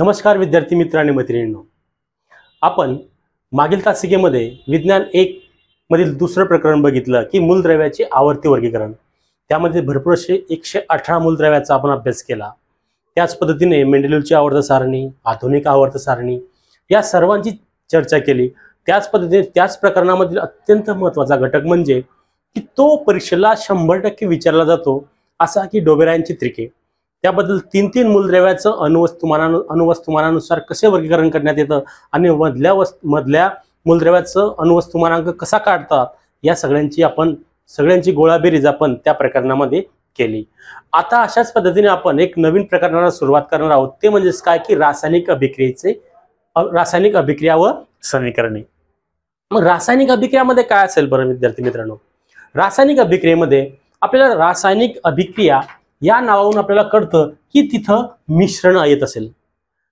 नमस्कार विद्यार्थी मित्र आणि मैत्रिणींनो आपण मागील तासिकेमध्ये विज्ञान एक मधील दुसरं प्रकरण बघितलं की मूलद्रव्याचे आवर्ती वर्गीकरण त्यामध्ये भरपूर असे एकशे अठरा मूलद्रव्याचा आपण अभ्यास केला त्याच पद्धतीने मेंडेलूची आवर्त सारणी आधुनिक आवर्त सारणी या सर्वांची चर्चा केली त्याच पद्धतीने त्याच प्रकरणामधील अत्यंत महत्त्वाचा घटक म्हणजे की तो परीक्षेला शंभर टक्के विचारला जातो असा की डोबेरायांची त्रिके त्याबद्दल तीन तीन मूलद्रव्याचं अणुवस्तुमाना अणुवस्तुमानानुसार कसे वर्गीकरण करण्यात येतं आणि मधल्या वस्तू मधल्या मूलद्रव्याचं अणुवस्तुमानांक कसा काढतात या सगळ्यांची आपण सगळ्यांची गोळाबेरीज आपण त्या प्रकरणामध्ये केली आता अशाच पद्धतीने आपण एक नवीन प्रकरणाला सुरुवात करणार आहोत ते म्हणजेच काय की रासायनिक अभिक्रियेचे रासायनिक अभिक्रिया व समीकरणे मग रासायनिक अभिक्रियामध्ये काय असेल बरं विद्यार्थी मित्रांनो रासायनिक अभिक्रियेमध्ये आपल्याला रासायनिक अभिक्रिया या नावावरून आपल्याला कळतं की तिथं मिश्रण येत असेल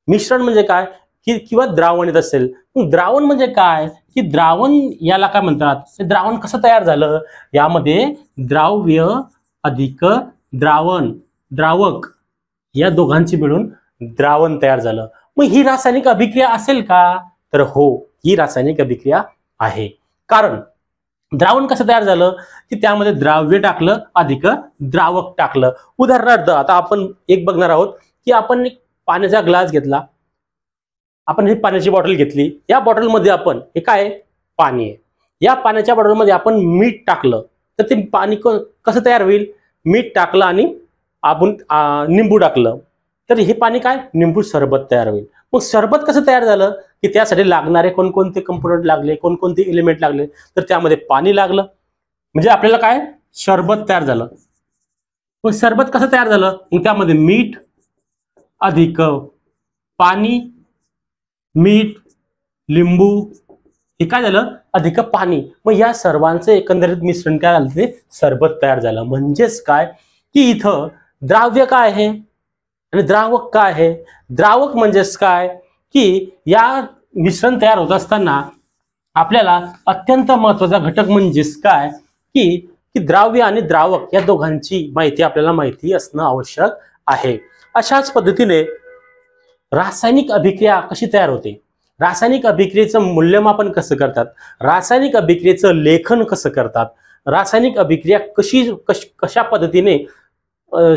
मिश्रण म्हणजे काय की किंवा द्रावण येत असेल द्रावण म्हणजे काय की द्रावण याला काय म्हणतात द्रावण कसं तयार झालं यामध्ये द्राव्य अधिक द्रावण द्रावक या दोघांची मिळून द्रावण तयार झालं मग ही रासायनिक अभिक्रिया असेल का तर हो ही रासायनिक अभिक्रिया आहे कारण द्रावण कसं तयार झालं की त्यामध्ये द्राव्य टाकलं अधिक द्रावक टाकलं उदाहरणार्थ आता आपण एक बघणार आहोत की आपण एक पाण्याचा ग्लास घेतला आपण ही पाण्याची बॉटल घेतली या बॉटलमध्ये आपण हे काय पाणी आहे या पाण्याच्या बॉटलमध्ये आपण मीठ टाकलं तर ते पाणी कसं तयार होईल मीठ टाकलं आणि आपण निंबू टाकलं तर हे पाणी काय निंबू सरबत तयार होईल मग सरबत कसं तयार झालं की त्यासाठी लागणारे कोणकोणते कंपोनंट लागले कोणकोणते एलिमेंट लागले तर त्यामध्ये पाणी लागलं म्हणजे आपल्याला काय सरबत तयार झालं मग सरबत कसं तयार झालं मग त्यामध्ये मीठ अधिक पाणी मीठ लिंबू हे काय झालं अधिक पाणी मग या सर्वांचं एकंदरीत मिश्रण काय झालं ते सरबत तयार झालं म्हणजेच काय की इथं द्राव्य काय आहे आणि द्रावक काय आहे द्रावक म्हणजेच काय की या मिश्रण तयार होत असताना आपल्याला अत्यंत महत्वाचा घटक म्हणजेच काय की की द्राव्य आणि द्रावक या दोघांची माहिती आपल्याला माहिती असणं आवश्यक आहे अशाच पद्धतीने रासायनिक अभिक्रिया कशी तयार होते रासायनिक अभिक्रियेचं मूल्यमापन कसं करतात रासायनिक अभिक्रियेचं लेखन कसं करतात रासायनिक अभिक्रिया कशी कश कशा पद्धतीने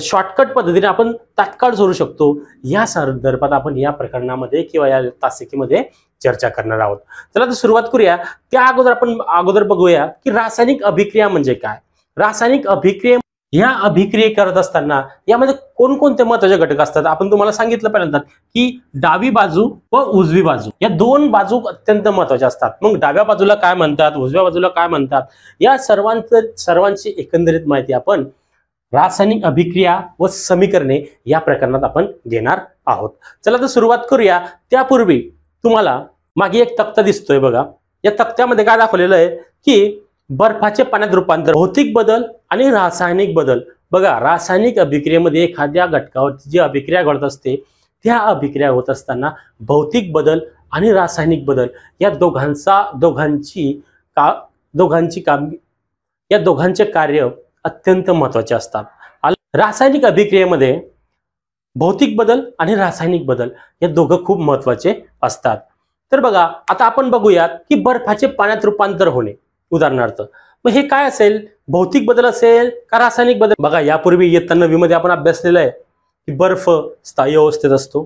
शॉर्टकट पद्धतीने आपण तात्काळ सोडू शकतो या संदर्भात आपण या प्रकरणामध्ये किंवा या तासिकेमध्ये चर्चा करणार आहोत चला तर सुरुवात करूया त्या अगोदर आपण अगोदर बघूया की रासायनिक अभिक्रिया म्हणजे काय रासायनिक अभिक्रिये ह्या अभिक्रिये करत असताना यामध्ये कोणकोणते महत्वाचे घटक असतात आपण तुम्हाला सांगितलं पर्यंत की डावी बाजू व उजवी बाजू या दोन बाजू अत्यंत महत्वाच्या असतात मग डाव्या बाजूला काय म्हणतात उजव्या बाजूला काय म्हणतात या सर्वांचं सर्वांची एकंदरीत माहिती आपण रासायनिक अभिक्रिया व समीकरणे या प्रकरणात आपण घेणार आहोत चला तर सुरुवात करूया त्यापूर्वी तुम्हाला मागे एक तक्ता दिसतोय बघा या तक्त्यामध्ये काय दाखवलेलं आहे की बर्फाचे पाण्यात रूपांतर भौतिक बदल आणि रासायनिक बदल बघा रासायनिक अभिक्रियेमध्ये एखाद्या घटकावरती जी अभिक्रिया घडत असते त्या अभिक्रिया होत असताना भौतिक बदल आणि रासायनिक बदल या दोघांचा दोघांची का दोघांची काम या दोघांचे कार्य अत्यंत महत्वाचे असतात रासायनिक अभिक्रियेमध्ये भौतिक बदल आणि रासायनिक बदल हे दोघं खूप महत्वाचे असतात तर बघा आता आपण बघूयात की बर्फाचे पाण्यात रूपांतर होणे उदाहरणार्थ मग हे काय असेल भौतिक बदल असेल का रासायनिक बदल बघा यापूर्वी इयत्ता नवीमध्ये आपण अभ्यासलेला आहे की बर्फ स्थायी अवस्थेत असतो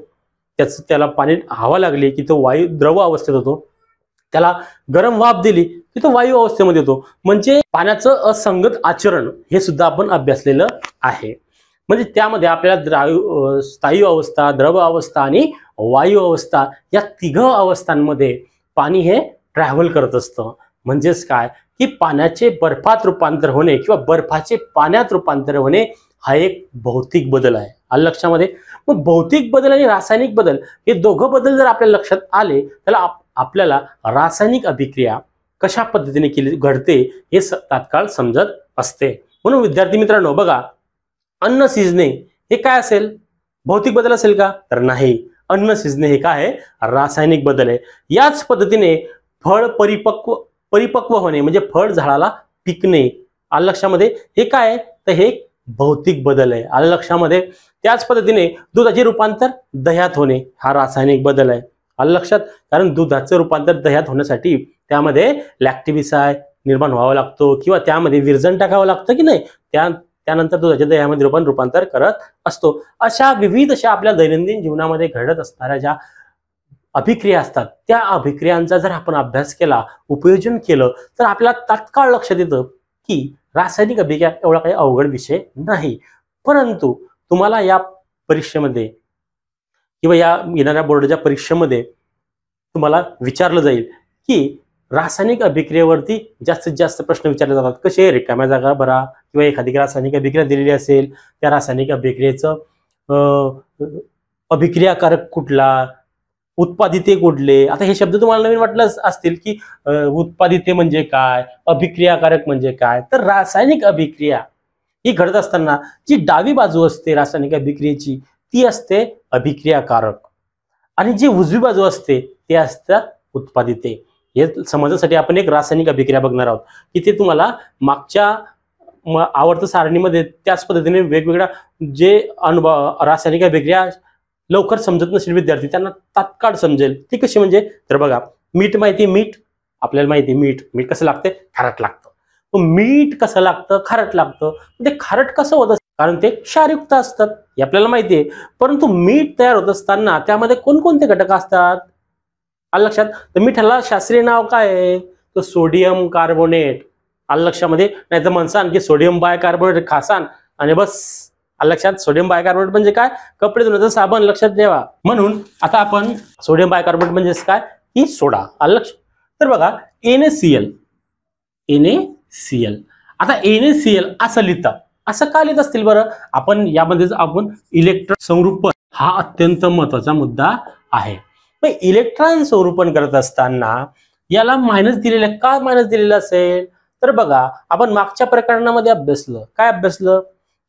त्याच त्याला पाणी हवा लागली की तो वायू द्रव अवस्थेत होतो त्याला गरम वाफ दिली की तो वायू अवस्थेमध्ये येतो म्हणजे पाण्याचं असंगत आचरण हे सुद्धा आपण अभ्यासलेलं आहे म्हणजे त्यामध्ये आपल्याला द्रायू स्थायू अवस्था द्रव अवस्था आणि वायू अवस्था या तिघ अवस्थांमध्ये पाणी हे ट्रॅव्हल करत असतं म्हणजेच काय की पाण्याचे बर्फात रूपांतर होणे किंवा बर्फाचे पाण्यात रूपांतर होणे हा एक भौतिक बदल आहे आलं लक्षामध्ये मग भौतिक बदल आणि रासायनिक बदल हे दोघं बदल जर आपल्या लक्षात आले त्याला आपल्याला रासायनिक अभिक्रिया कशा पद्धतीने केली घडते हे तात्काळ समजत असते म्हणून विद्यार्थी मित्रांनो बघा अन्न शिजणे हे काय असेल भौतिक बदल असेल का तर नाही अन्न शिजणे हे काय आहे रासायनिक बदल आहे याच पद्धतीने फळ परिपक्व परिपक्व होणे म्हणजे फळ झाडाला पिकणे आलं लक्षामध्ये हे काय आहे तर हे भौतिक बदल आहे आलं लक्षामध्ये त्याच पद्धतीने दुधाचे रूपांतर दह्यात होणे हा रासायनिक बदल आहे आलं लक्षात कारण दुधाचं रूपांतर दह्यात होण्यासाठी त्यामध्ये लॅक्टिबिसाय निर्माण व्हावा लागतो किंवा त्यामध्ये विरजन टाकावं लागतं की नाही त्या त्यानंतर दुधाच्या दह्यामध्ये रूपांतर रूपांतर करत असतो अशा विविध अशा आपल्या दैनंदिन जीवनामध्ये घडत असणाऱ्या ज्या अभिक्रिया असतात त्या अभिक्रियांचा जर आपण अभ्यास केला उपयोजन केलं तर आपल्याला तात्काळ लक्षात येतं की रासायनिक अभिक्रिया एवढा काही अवघड विषय नाही परंतु तुम्हाला या परीक्षेमध्ये किंवा या येणाऱ्या बोर्डाच्या परीक्षेमध्ये तुम्हाला विचारलं जाईल की रासायनिक अभिक्रियेवरती जास्तीत जास्त प्रश्न विचारले जातात कसे रिकाम्या जागा भरा किंवा एखादी रासायनिक अभिक्रिया दिलेली असेल त्या रासायनिक अभिक्रियेचं अभिक्रियाकारक कुठला उत्पादिते कुठले आता हे शब्द तुम्हाला नवीन वाटलं असतील की उत्पादिते म्हणजे काय अभिक्रियाकारक म्हणजे काय तर रासायनिक अभिक्रिया ही घडत असताना जी डावी बाजू असते रासायनिक अभिक्रियेची ती असते अभिक्रियाकारक आणि जी उजवी बाजू असते ते असतात उत्पादिते हे समजण्यासाठी आपण एक रासायनिक अभिक्रिया बघणार आहोत की ते तुम्हाला मागच्या आवडतं सारणीमध्ये त्याच पद्धतीने वेगवेगळ्या जे अनुभव रासायनिक अभिक्रिया लवकर समजत नसेल विद्यार्थी त्यांना तात्काळ समजेल ती कशी म्हणजे तर बघा मीठ माहिती मीठ आपल्याला माहिती मीठ मीठ कसं लागते खारट लागतं मीठ कसं लागतं खारट लागतं ते खारट कसं होत कारण ते क्षारयुक्त असतात हे आपल्याला माहिती आहे परंतु मीठ तयार होत असताना त्यामध्ये कोणकोणते घटक असतात आलं लक्षात तर मिठाला शास्त्रीय नाव काय आहे तर सोडियम कार्बोनेट आलं लक्षामध्ये नाही तर म्हणसान की सोडियम बाय कार्बोनेट खासान आणि बस लक्षात सोडियम बायकार्बोनेट म्हणजे काय कपडे धुण्याचं साबण लक्षात ठेवा म्हणून आता आपण सोडियम बायकार्बोनेट म्हणजे काय की सोडा आलं लक्ष तर बघा N A C L N A C L आता एन ए सी एल असं लिहितं असं का लिहित असतील बरं आपण यामध्येच आपण इलेक्ट्रॉन संरूपण हा अत्यंत महत्वाचा मुद्दा आहे मग इलेक्ट्रॉन संरूपण करत असताना याला मायनस दिलेलं का मायनस दिलेलं असेल तर बघा आपण मागच्या प्रकरणामध्ये अभ्यासलं काय अभ्यासलं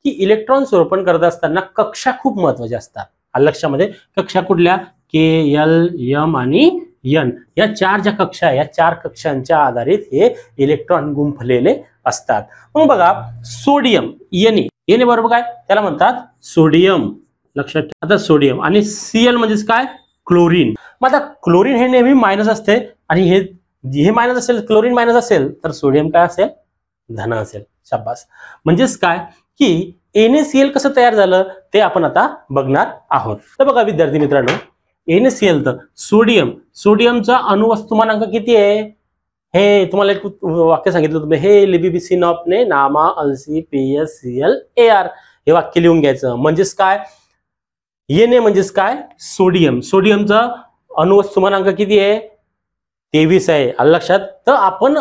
की इलेक्ट्रॉन स्वरूपण करत असताना कक्षा खूप महत्वाच्या असतात लक्षामध्ये कक्षा कुठल्या के एल यम आणि एन या चार ज्या कक्षा या चार कक्षांच्या आधारित हे इलेक्ट्रॉन गुंफलेले असतात मग बघा सोडियम एन ए बरोबर काय त्याला म्हणतात सोडियम लक्षात आता सोडियम आणि सीएल म्हणजेच काय क्लोरीन मग आता क्लोरीन हे नेहमी मायनस असते आणि हे हे मायनस असेल क्लोरीन मायनस असेल तर सोडियम काय असेल धन असेल शाबास म्हणजेच काय की एन कसं तयार झालं ते आपण आता बघणार आहोत तर बघा विद्यार्थी मित्रांनो एन सी एल तर सोडियम सोडियमचा अणुवस्तुमानांक किती आहे हे तुम्हाला एक वाक्य सांगितलं तुम्ही हे लिबीबीसी नॉपने नामा अलसी P S C L A R हे वाक्य लिहून घ्यायचं म्हणजेच काय येणे म्हणजेच काय सोडियम सोडियमचा अणुवस्तुमानांक किती आहे तेवीस आहे लक्षात तर आपण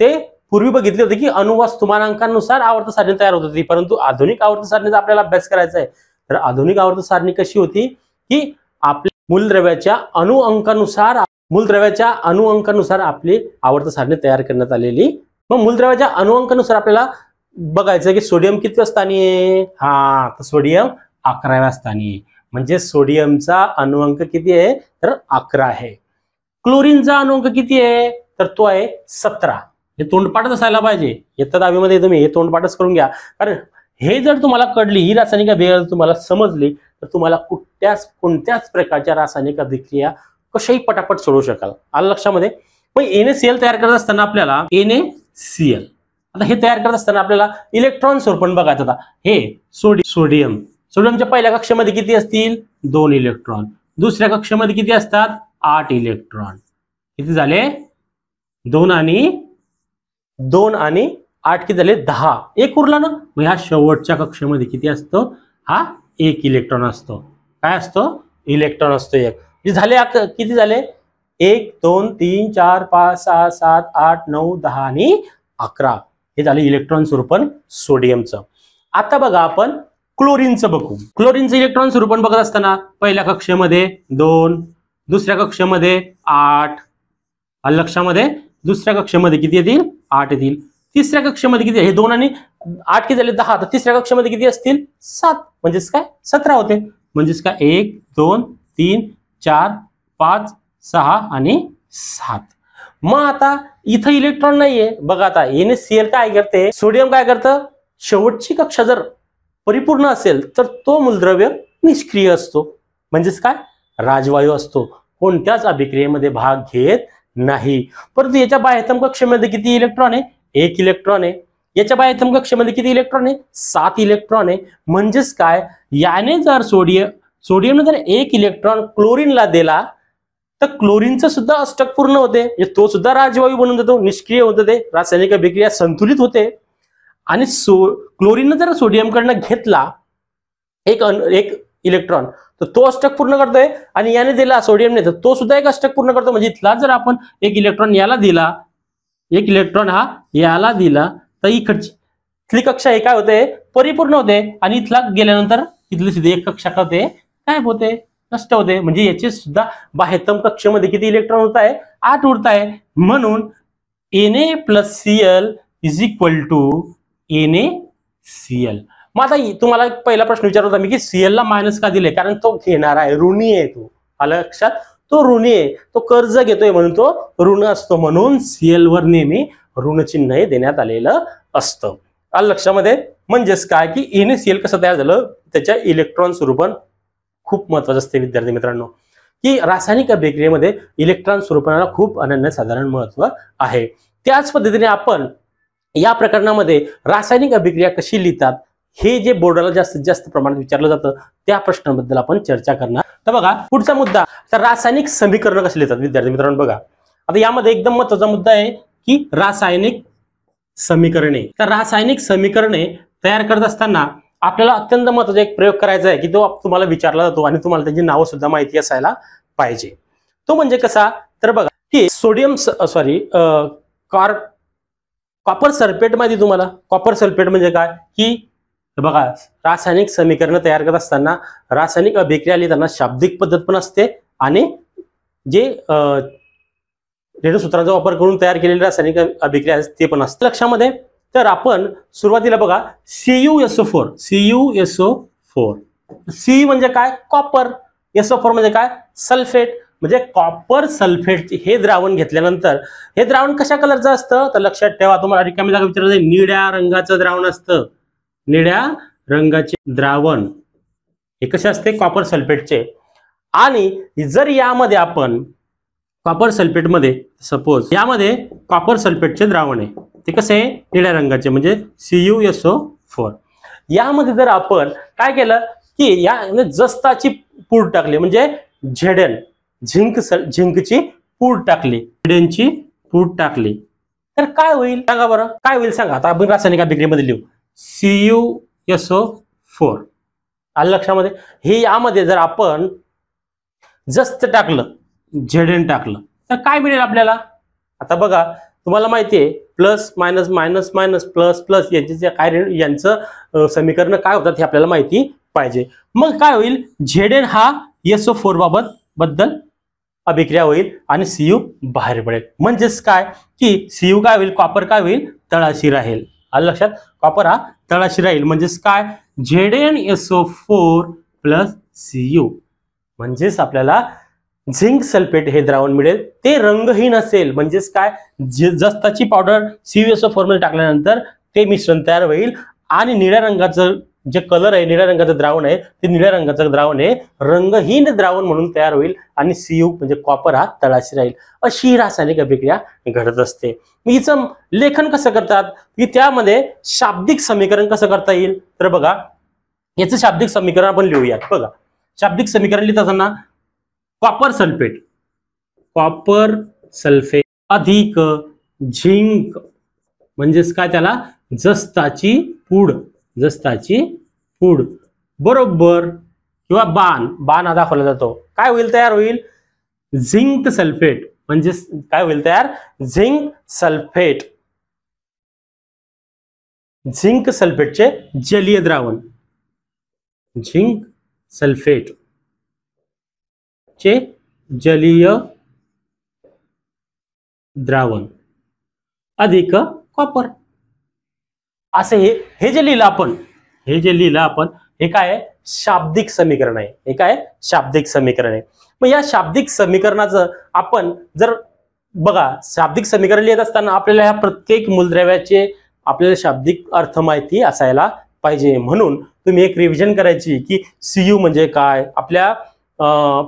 ते पूर्वी बघितले होते की अणुवस्तुमानांकानुसार आवर्त सारणी तयार होत होती परंतु आधुनिक आवर्त सारणीचा आपल्याला अभ्यास करायचा आहे तर आधुनिक आवर्त सारणी कशी होती की आपल्या मूलद्रव्याच्या अणुअंकानुसार मूलद्रव्याच्या अणुअंकानुसार आपली आवर्त सारणी तयार करण्यात आलेली मग मूलद्रव्याच्या अणुअंकानुसार आपल्याला बघायचं की सोडियम कितव्या स्थानी आहे हा तर सोडियम अकराव्या स्थानी आहे म्हणजे सोडियमचा अणुअंक किती आहे तर अकरा आहे क्लोरीनचा अणुअंक किती आहे तर तो आहे सतरा हे तोंडपाठच असायला पाहिजे येत्या मध्ये तुम्ही हे तोंडपाठच करून घ्या कारण हे जर तुम्हाला कळली ही रासायनिक बेअर तुम्हाला समजली तर तुम्हाला कुठल्याच कोणत्याच प्रकारच्या रासायनिक अभिक्रिया कशाही पटापट सोडू शकाल आलं लक्षामध्ये मग एन ए सी एल तयार करत असताना आपल्याला एन ए सी एल आता हे तयार करत असताना आपल्याला इलेक्ट्रॉन स्वरूपण बघायचं आता हे सोडी सोडियम सोडियमच्या पहिल्या कक्षामध्ये किती असतील दोन इलेक्ट्रॉन दुसऱ्या कक्षामध्ये किती असतात आठ इलेक्ट्रॉन किती झाले दोन आणि दोन आणि आठ किती झाले दहा एक उरला ना मग ह्या शेवटच्या कक्षेमध्ये किती असतो हा एक इलेक्ट्रॉन असतो काय असतो इलेक्ट्रॉन असतो एक झाले किती झाले एक दोन तीन चार पाच सहा सात आठ नऊ दहा आणि अकरा हे झाले इलेक्ट्रॉन स्वरूपण सोडियमचं आता बघा आपण क्लोरीनचं बघू क्लोरीनचं इलेक्ट्रॉन स्वरूपण बघत असताना पहिल्या कक्षेमध्ये दोन दुसऱ्या कक्षेमध्ये आठ लक्षामध्ये दुसऱ्या कक्षेमध्ये किती येतील आठ येतील तिसऱ्या कक्षेमध्ये किती हे दोन आणि आठ किती झाले दहा तर तिसऱ्या कक्षेमध्ये किती असतील सात म्हणजेच काय सतरा होते म्हणजेच काय एक दोन तीन चार पाच सहा आणि सात मग आता इथं इलेक्ट्रॉन नाहीये बघा आता एन एस काय करते सोडियम काय करतं शेवटची कक्षा जर परिपूर्ण असेल तर तो मूलद्रव्य निष्क्रिय असतो म्हणजेच काय राजवायू असतो कोणत्याच अभिक्रियेमध्ये भाग घेत नाही परंतु याच्या बाह्यतम कक्षेमध्ये किती इलेक्ट्रॉन आहे एक इलेक्ट्रॉन आहे याच्या बाह्यतम कक्षेमध्ये किती इलेक्ट्रॉन आहे सात इलेक्ट्रॉन आहे म्हणजेच काय याने जर सोडियम सोडियमने जर एक इलेक्ट्रॉन क्लोरीनला दिला तर क्लोरीनचं सुद्धा अष्टक पूर्ण होते म्हणजे तो सुद्धा राजवायू बनून जातो निष्क्रिय होतं ते रासायनिक अभिक्रिया संतुलित होते आणि सो क्लोरीनने जर सोडियमकडनं घेतला एक अन एक इलेक्ट्रॉन तर तो अष्टक पूर्ण करतोय आणि याने दिला सोडियमने तर तो सुद्धा एक अष्टक पूर्ण करतो म्हणजे इथला जर आपण एक इलेक्ट्रॉन याला दिला एक इलेक्ट्रॉन हा याला दिला तर इकडची इथली कक्षा हे काय होते परिपूर्ण होते आणि इथला गेल्यानंतर इथली सुद्धा एक कक्षा होते काय होते नष्ट होते म्हणजे याचे सुद्धा बाह्यतम कक्षेमध्ये किती इलेक्ट्रॉन होत आहे आठ उरत आहे म्हणून N A plus C L is equal to N A C L मग आता तुम्हाला पहिला प्रश्न विचारत होता मी की सीएल ला मायनस का दिले कारण तो घेणार आहे ऋणी आहे तो आलं लक्षात तो ऋणी आहे तो कर्ज घेतोय म्हणून तो ऋण असतो म्हणून सीएल वर नेहमी ऋणचिन्ह देण्यात आलेलं असतं लक्षात लक्षामध्ये म्हणजेच काय की एन सीएल कसं तयार झालं त्याच्या इलेक्ट्रॉन स्वरूपण खूप महत्वाचं असते विद्यार्थी मित्रांनो की रासायनिक अभिक्रियेमध्ये इलेक्ट्रॉन स्वरूपणाला खूप अनन्य साधारण महत्व आहे त्याच पद्धतीने आपण या प्रकरणामध्ये रासायनिक अभिक्रिया कशी लिहितात हे जे बोर्डाला जास्तीत जास्त प्रमाणात विचारलं जातं त्या प्रश्नाबद्दल आपण चर्चा करणार तर बघा पुढचा मुद्दा तर रासायनिक समीकरण कसे लिहितात विद्यार्थी मित्रांनो बघा आता यामध्ये एकदम महत्वाचा मुद्दा आहे की रासायनिक समीकरणे तर रासायनिक समीकरणे तयार करत असताना आपल्याला अत्यंत महत्वाचा एक प्रयोग करायचा आहे की तो तुम्हाला विचारला जातो आणि तुम्हाला त्याची नावं सुद्धा माहिती असायला पाहिजे तो म्हणजे कसा तर बघा की सोडियम सॉरी कॉर कॉपर माहिती तुम्हाला कॉपर सल्फेट म्हणजे काय की तर बघा रासायनिक समीकरण तयार करत असताना रासायनिक अभिक्रिया लिहिताना शाब्दिक पद्धत पण असते आणि जे रेणूसूत्रांचा वापर करून तयार केलेले रासायनिक अभिक्रिया ते पण असते लक्षामध्ये तर आपण सुरुवातीला बघा CU SO four CU SO four C म्हणजे काय कॉपर एसओ फोर म्हणजे काय सल्फेट म्हणजे कॉपर सल्फेट हे द्रावण घेतल्यानंतर हे द्रावण कशा कलरचं असतं तर लक्षात ठेवा तुम्हाला रिकामी जागा विचारायचं निळ्या रंगाचं द्रावण असतं निळ्या रंगाचे द्रावण हे कसे असते कॉपर सल्फेटचे आणि जर यामध्ये आपण कॉपर सल्फेटमध्ये सपोज यामध्ये कॉपर सल्फेटचे द्रावण आहे ते कसे आहे निळ्या रंगाचे म्हणजे C U S O four यामध्ये जर आपण काय केलं की या जस्ताची पूड टाकली म्हणजे झेडन झिंक सल झिंकची पूड टाकली झेडनची पूड टाकली तर काय होईल सांगा बरं काय होईल सांगा आता आपण रासायनिक अभिक्रियेमध्ये लिहू C U S O four आलं लक्षामध्ये हे यामध्ये जर आपण जस्त टाकलं झेडेन टाकलं तर काय मिळेल आपल्याला आता बघा तुम्हाला माहिती आहे plus minus minus minus plus plus यांचे जे काय यांचं समीकरण काय होतात हे आपल्याला माहिती पाहिजे मग काय होईल झेडेन हा ओ फोर बाबत बद्दल अभिक्रिया होईल आणि सीयू बाहेर पडेल म्हणजेच काय की सीयू काय होईल कॉपर काय होईल तळाशी राहील आलं लक्षात कॉपर हा तळाशी राहील म्हणजेच काय Z N S O four plus C U म्हणजेच आपल्याला झिंक सल्फेट हे द्रावण मिळेल ते रंगहीन असेल म्हणजेच काय जस्ताची पावडर फोर मध्ये टाकल्यानंतर ते मिश्रण तयार होईल आणि निळ्या रंगाचं जे कलर आहे निळ्या रंगाचं द्रावण आहे ते निळ्या रंगाचं द्रावण आहे रंगहीन द्रावण म्हणून तयार होईल आणि सीयू म्हणजे कॉपर हा तळाशी राहील अशी रासायनिक अभिक्रिया घडत असते हिचं लेखन कसं करतात की त्यामध्ये शाब्दिक समीकरण कसं करता येईल तर बघा याचं शाब्दिक समीकरण आपण लिहूयात बघा शाब्दिक समीकरण लिहित असताना कॉपर सल्फेट कॉपर सल्फेट अधिक झिंक म्हणजेच काय त्याला जस्ताची पूड जस्ताची फूड, बरोबर किंवा बाण बाण हा दाखवला जातो काय होईल तयार होईल झिंक सल्फेट म्हणजे काय होईल तयार झिंक सल्फेट झिंक सल्फेटचे जलीय द्रावण झिंक सल्फेट चे जलीय द्रावण अधिक कॉपर असे हे हे जे लिहिलं आपण हे जे लिहिलं आपण हे काय शाब्दिक समीकरण आहे हे काय शाब्दिक समीकरण आहे मग या शाब्दिक समीकरणाचं आपण जर बघा शाब्दिक समीकरण लिहित असताना आपल्याला ह्या प्रत्येक मूलद्रव्याचे आपल्याला शाब्दिक अर्थ माहिती असायला पाहिजे म्हणून तुम्ही एक रिव्हिजन करायची की सीयू म्हणजे काय आपल्या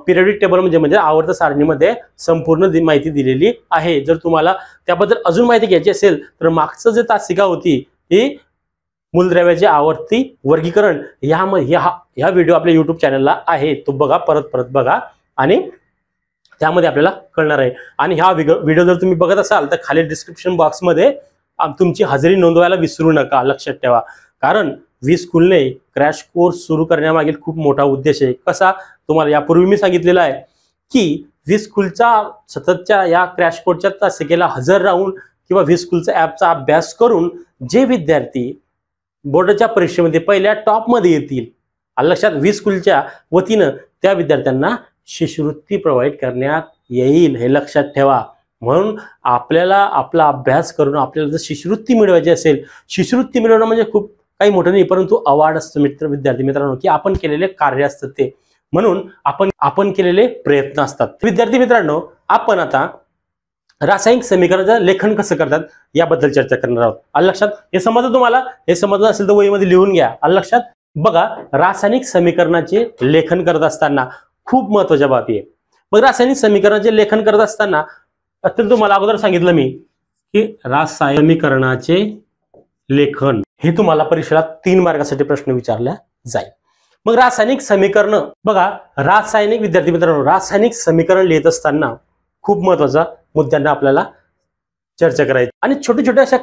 पिरियडिक टेबल म्हणजे म्हणजे आवर्त सारणीमध्ये संपूर्ण माहिती दिलेली आहे जर तुम्हाला त्याबद्दल अजून माहिती घ्यायची असेल तर मागचं जे तासिका होती ही मूलद्रव्याचे आवर्ती वर्गीकरण यामध्ये हा ह्या व्हिडिओ आपल्या युट्यूब चॅनलला आहे तो बघा परत परत बघा आणि त्यामध्ये आपल्याला कळणार आहे आणि ह्या व्हिडिओ जर तुम्ही बघत असाल तर खाली डिस्क्रिप्शन बॉक्समध्ये तुमची हजेरी नोंदवायला विसरू नका लक्षात ठेवा कारण वी स्कूलने क्रॅश कोर्स सुरू करण्यामागील खूप मोठा उद्देश आहे कसा तुम्हाला यापूर्वी मी सांगितलेला आहे की वी स्कूलचा सततच्या या क्रॅश कोर्सच्या तासिकेला हजर राहून किंवा व्ही स्कूलचा ॲपचा अभ्यास करून जे विद्यार्थी बोर्डाच्या परीक्षेमध्ये पहिल्या टॉपमध्ये येतील लक्षात व्ही स्कूलच्या वतीनं त्या विद्यार्थ्यांना शिष्यवृत्ती प्रोव्हाइड करण्यात येईल हे लक्षात ठेवा म्हणून आपल्याला आपला अभ्यास करून आपल्याला जर शिष्यवृत्ती मिळवायची असेल शिष्यवृत्ती मिळवणं म्हणजे खूप काही मोठं नाही परंतु अवार्ड असतं मित्र विद्यार्थी मित्रांनो की आपण केलेले कार्य असतं ते म्हणून आपण आपण केलेले प्रयत्न असतात विद्यार्थी मित्रांनो आपण आता रासायनिक समीकरणाचं लेखन कसं करतात याबद्दल चर्चा करणार आहोत अल लक्षात हे समजलं तुम्हाला हे समजलं असेल तर वहीमध्ये लिहून घ्या लक्षात बघा रासायनिक समीकरणाचे लेखन करत असताना खूप महत्वाच्या बाबी आहे मग रासायनिक समीकरणाचे लेखन करत असताना अत्यंत तुम्हाला अगोदर सांगितलं मी की रासायनिकरणाचे लेखन हे तुम्हाला परीक्षेला तीन मार्गासाठी प्रश्न विचारला जाईल मग रासायनिक समीकरण बघा रासायनिक विद्यार्थी मित्रांनो रासायनिक समीकरण लिहित असताना खूप महत्वाचा मुद्द्यांना आपल्याला चर्चा करायची आणि छोटे छोट्या अशा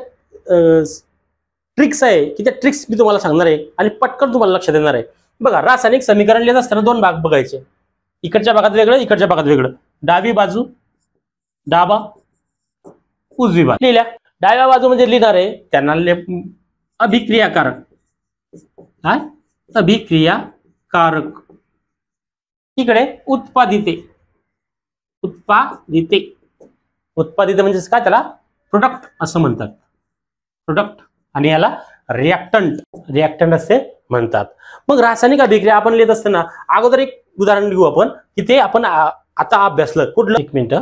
ट्रिक्स आहे की त्या ट्रिक्स मी तुम्हाला सांगणार आहे आणि पटकन तुम्हाला लक्ष देणार आहे बघा रासायनिक समीकरण लिहित असताना दोन भाग बघायचे इकडच्या भागात वेगळं इकडच्या भागात वेगळं डावी बाजू डाबा उजवी बाजू लिहिल्या डाव्या बाजू म्हणजे लिहिणार आहे त्यांना अभिक्रियाकारक काय अभिक्रियाकारक इकडे उत्पादिते उत्पादिते उत्पादित म्हणजेच काय त्याला प्रोडक्ट असं म्हणतात प्रोडक्ट आणि याला रिॲक्टंट रिॲक्टंट असे म्हणतात मग रासायनिक अभिक्रिया आपण लिहित असताना अगोदर एक उदाहरण घेऊ आपण की ते आपण आता अभ्यासलं कुठलं एक मिनिट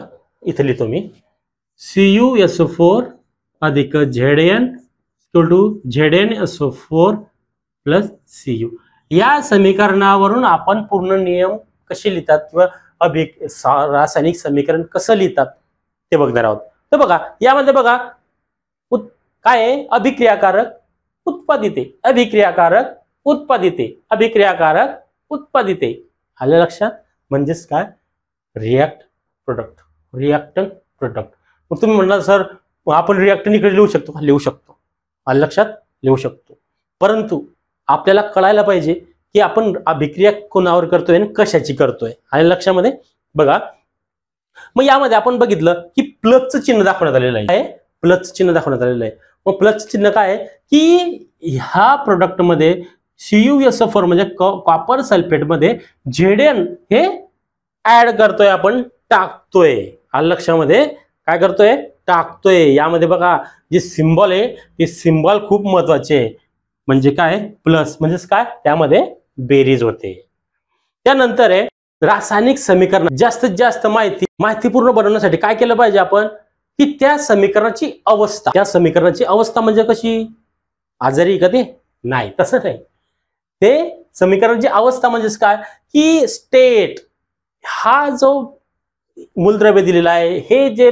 इथे लिहितो मी सी यू एस फोर अधिक Z N to Z N S four plus C U या समीकरणावरून आपण पूर्ण नियम कसे लिहितात किंवा अभिक रासायनिक समीकरण कसं लिहितात ते बघणार आहोत तर बघा यामध्ये बघा काय आहे अभिक्रियाकारक उत्पादिते अभिक्रियाकारक उत्पादिते अभिक्रियाकारक उत्पादिते आलं लक्षात म्हणजेच काय रिॲक्ट प्रोडक्ट रिॲक्टन प्रोडक्ट मग तुम्ही म्हणणार सर आपण रिॲक्टन इकडे लिहू शकतो लिहू शकतो आलं लक्षात लिहू शकतो परंतु आपल्याला कळायला पाहिजे की आपण अभिक्रिया कोणावर करतोय आणि कशाची करतोय आणि लक्षामध्ये बघा मग यामध्ये आपण बघितलं की प्लसचं चिन्ह दाखवण्यात आलेलं आहे प्लस चिन्ह दाखवण्यात आलेलं आहे मग प्लस चिन्ह काय आहे की ह्या प्रोडक्टमध्ये मध्ये फोर म्हणजे कॉपर सल्फेटमध्ये झेडेन हे ऍड करतोय आपण टाकतोय हा लक्षामध्ये काय करतोय टाकतोय यामध्ये बघा जे सिम्बॉल आहे ते सिम्बॉल खूप महत्वाचे आहे म्हणजे काय प्लस म्हणजेच काय त्यामध्ये बेरीज होते त्यानंतर आहे रासायनिक समीकरण जास्तीत जास्त माहिती माहितीपूर्ण बनवण्यासाठी काय केलं पाहिजे आपण की त्या समीकरणाची अवस्था त्या समीकरणाची अवस्था म्हणजे कशी आजारी कधी नाही तसं नाही ते समीकरणाची अवस्था म्हणजेच काय की स्टेट हा जो मूलद्रव्य दिलेला आहे हे जे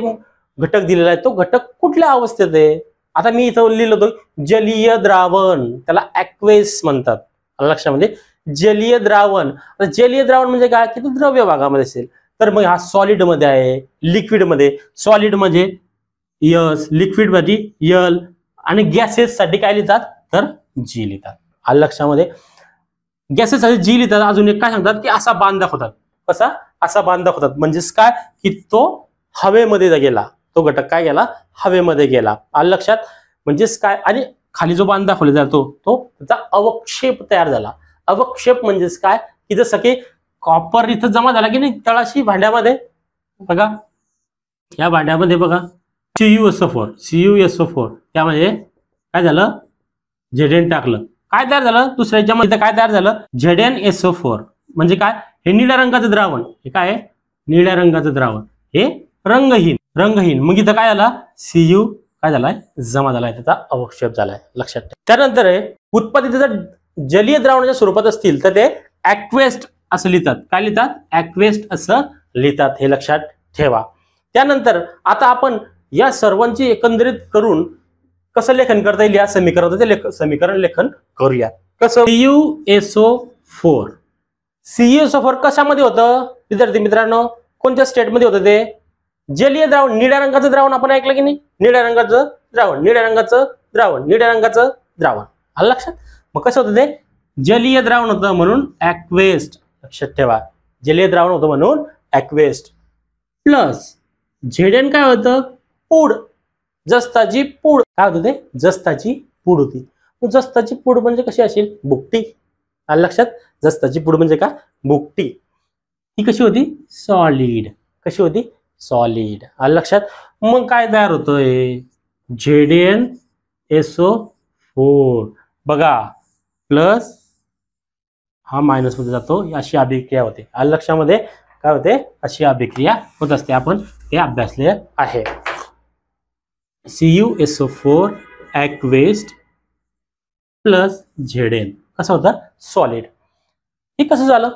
घटक दिलेला आहे तो घटक कुठल्या अवस्थेत आहे आता मी इथं लिहिलं होतो जलीय द्रावण त्याला ऍक्वेस म्हणतात लक्षामध्ये जलीय द्रावण जलीय द्रावण म्हणजे काय की तो द्रव्य भागामध्ये असेल तर मग हा सॉलिडमध्ये आहे लिक्विडमध्ये सॉलिड म्हणजे यस मध्ये यल आणि गॅसेससाठी काय लिहितात तर जी लिहितात आलं लक्षामध्ये गॅसेससाठी जी लिहितात अजून एक काय सांगतात की असा बांध दाखवतात कसा असा बांध दाखवतात म्हणजेच काय की तो हवेमध्ये गेला तो घटक काय गेला हवेमध्ये गेला आलं लक्षात म्हणजेच काय आणि खाली जो बांध दाखवला जातो तो त्याचा अवक्षेप तयार झाला अवक्षेप म्हणजेच काय की जसं की कॉपर इथं जमा झाला की नाही तळाशी भांड्यामध्ये बघा या भांड्यामध्ये बघा CU SO four CU four त्यामध्ये काय झालं झेडेन टाकलं काय तयार झालं दुसऱ्याच्या मध्ये काय तयार झालं झेडेन एसओ फोर म्हणजे काय हे निळ्या रंगाचं द्रावण हे काय निळ्या रंगाचं द्रावण हे रंगहीन रंगहीन मग इथं काय झालं सीयू काय झालाय जमा झालाय त्याचा अवक्षेप झालाय लक्षात ठेवा त्यानंतर उत्पादित जलीय द्रावणाच्या स्वरूपात असतील तर ते ऍक्वेस्ट असं लिहितात काय लिहितात ऍक्वेस्ट असं लिहितात हे लक्षात ठेवा त्यानंतर आता आपण या सर्वांची एकंदरीत करून कसं लेखन करता येईल या समीकरणाचं ते समीकरण लेखन करूया कसं CU SO four CUSO four कशामध्ये होतं विद्यार्थी मित्रांनो कोणत्या स्टेटमध्ये होतं ते जलीय द्रावण निळ्या रंगाचं द्रावण आपण ऐकलं की नाही निळ्या रंगाचं द्रावण निळ्या रंगाचं द्रावण निळ्या रंगाचं द्रावण आलं लक्षात मग कसं होतं ते जलीय द्रावण होतं म्हणून ऍक्वेस्ट लक्षात ठेवा जलीय द्रावण होतं म्हणून ऍक्वेस्ट प्लस झेडन काय होतं पूड जस्ताची पूड काय होतं ते जस्ताची पूड होती जस्ताची पूड म्हणजे कशी असेल बुकटी आलं लक्षात जस्ताची पूड म्हणजे का बुकटी ही कशी होती सॉलिड कशी होती सॉलिड आलं लक्षात मग काय तयार होतोय झेडेन एसओ फोर बघा प्लस हा मायनसमध्ये जातो अशी अभिक्रिया होते आलं लक्षामध्ये काय होते अशी अभिक्रिया होत असते आपण हे अभ्यासले आहे C U four aqueous plus ZN कसं होतं सॉलिड हे कसं झालं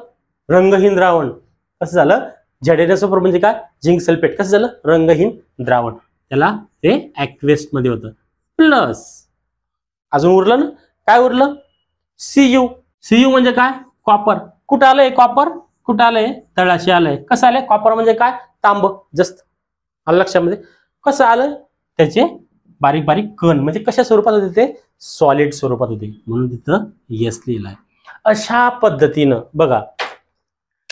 रंगहीन द्रावण कसं झालं झेडेन म्हणजे काय झिंक सल्फेट कसं झालं रंगहीन द्रावण त्याला ते मध्ये होतं प्लस अजून उरलं ना काय उरलं सीयू सीयू म्हणजे काय कॉपर कुठं आलंय कॉपर कुठं आलंय तळाशी आलंय कसं आलंय कॉपर म्हणजे काय तांब जस्त आलं लक्षामध्ये कसं आलं त्याचे बारीक बारीक कण म्हणजे कशा स्वरूपात होते ते सॉलिड स्वरूपात होते म्हणून तिथं यस लिहिलं आहे अशा पद्धतीनं बघा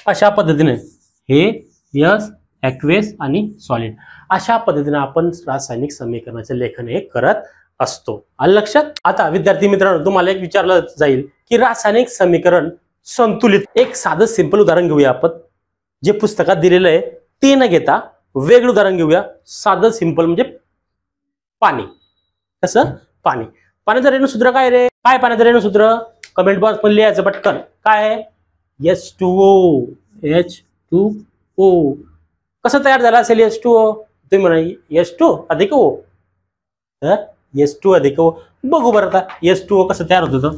अशा पद्धतीने हे यस ऍक्वेस आणि सॉलिड अशा पद्धतीनं आपण रासायनिक समीकरणाचे लेखन हे करत असतो आलं लक्षात आता विद्यार्थी मित्रांनो तुम्हाला एक विचारलं जाईल की रासायनिक समीकरण संतुलित एक साधं सिंपल उदाहरण घेऊया आपण जे पुस्तकात दिलेलं आहे ते न घेता वेगळं उदाहरण घेऊया साधं सिंपल म्हणजे पाणी कसं पाणी पाण्याचं रेणूसूत्र काय रे काय पाण्याचं रेणूसूत्र कमेंट बॉक्स मध्ये लिहायचं पटकन काय S two O H two O कसं तयार झालं असेल एस टू ओ तुम्ही म्हणा एस टू अधिक ओ तर एस टू अधिक ओ बघू बरं आता एस टू ओ कसं तयार होत होतं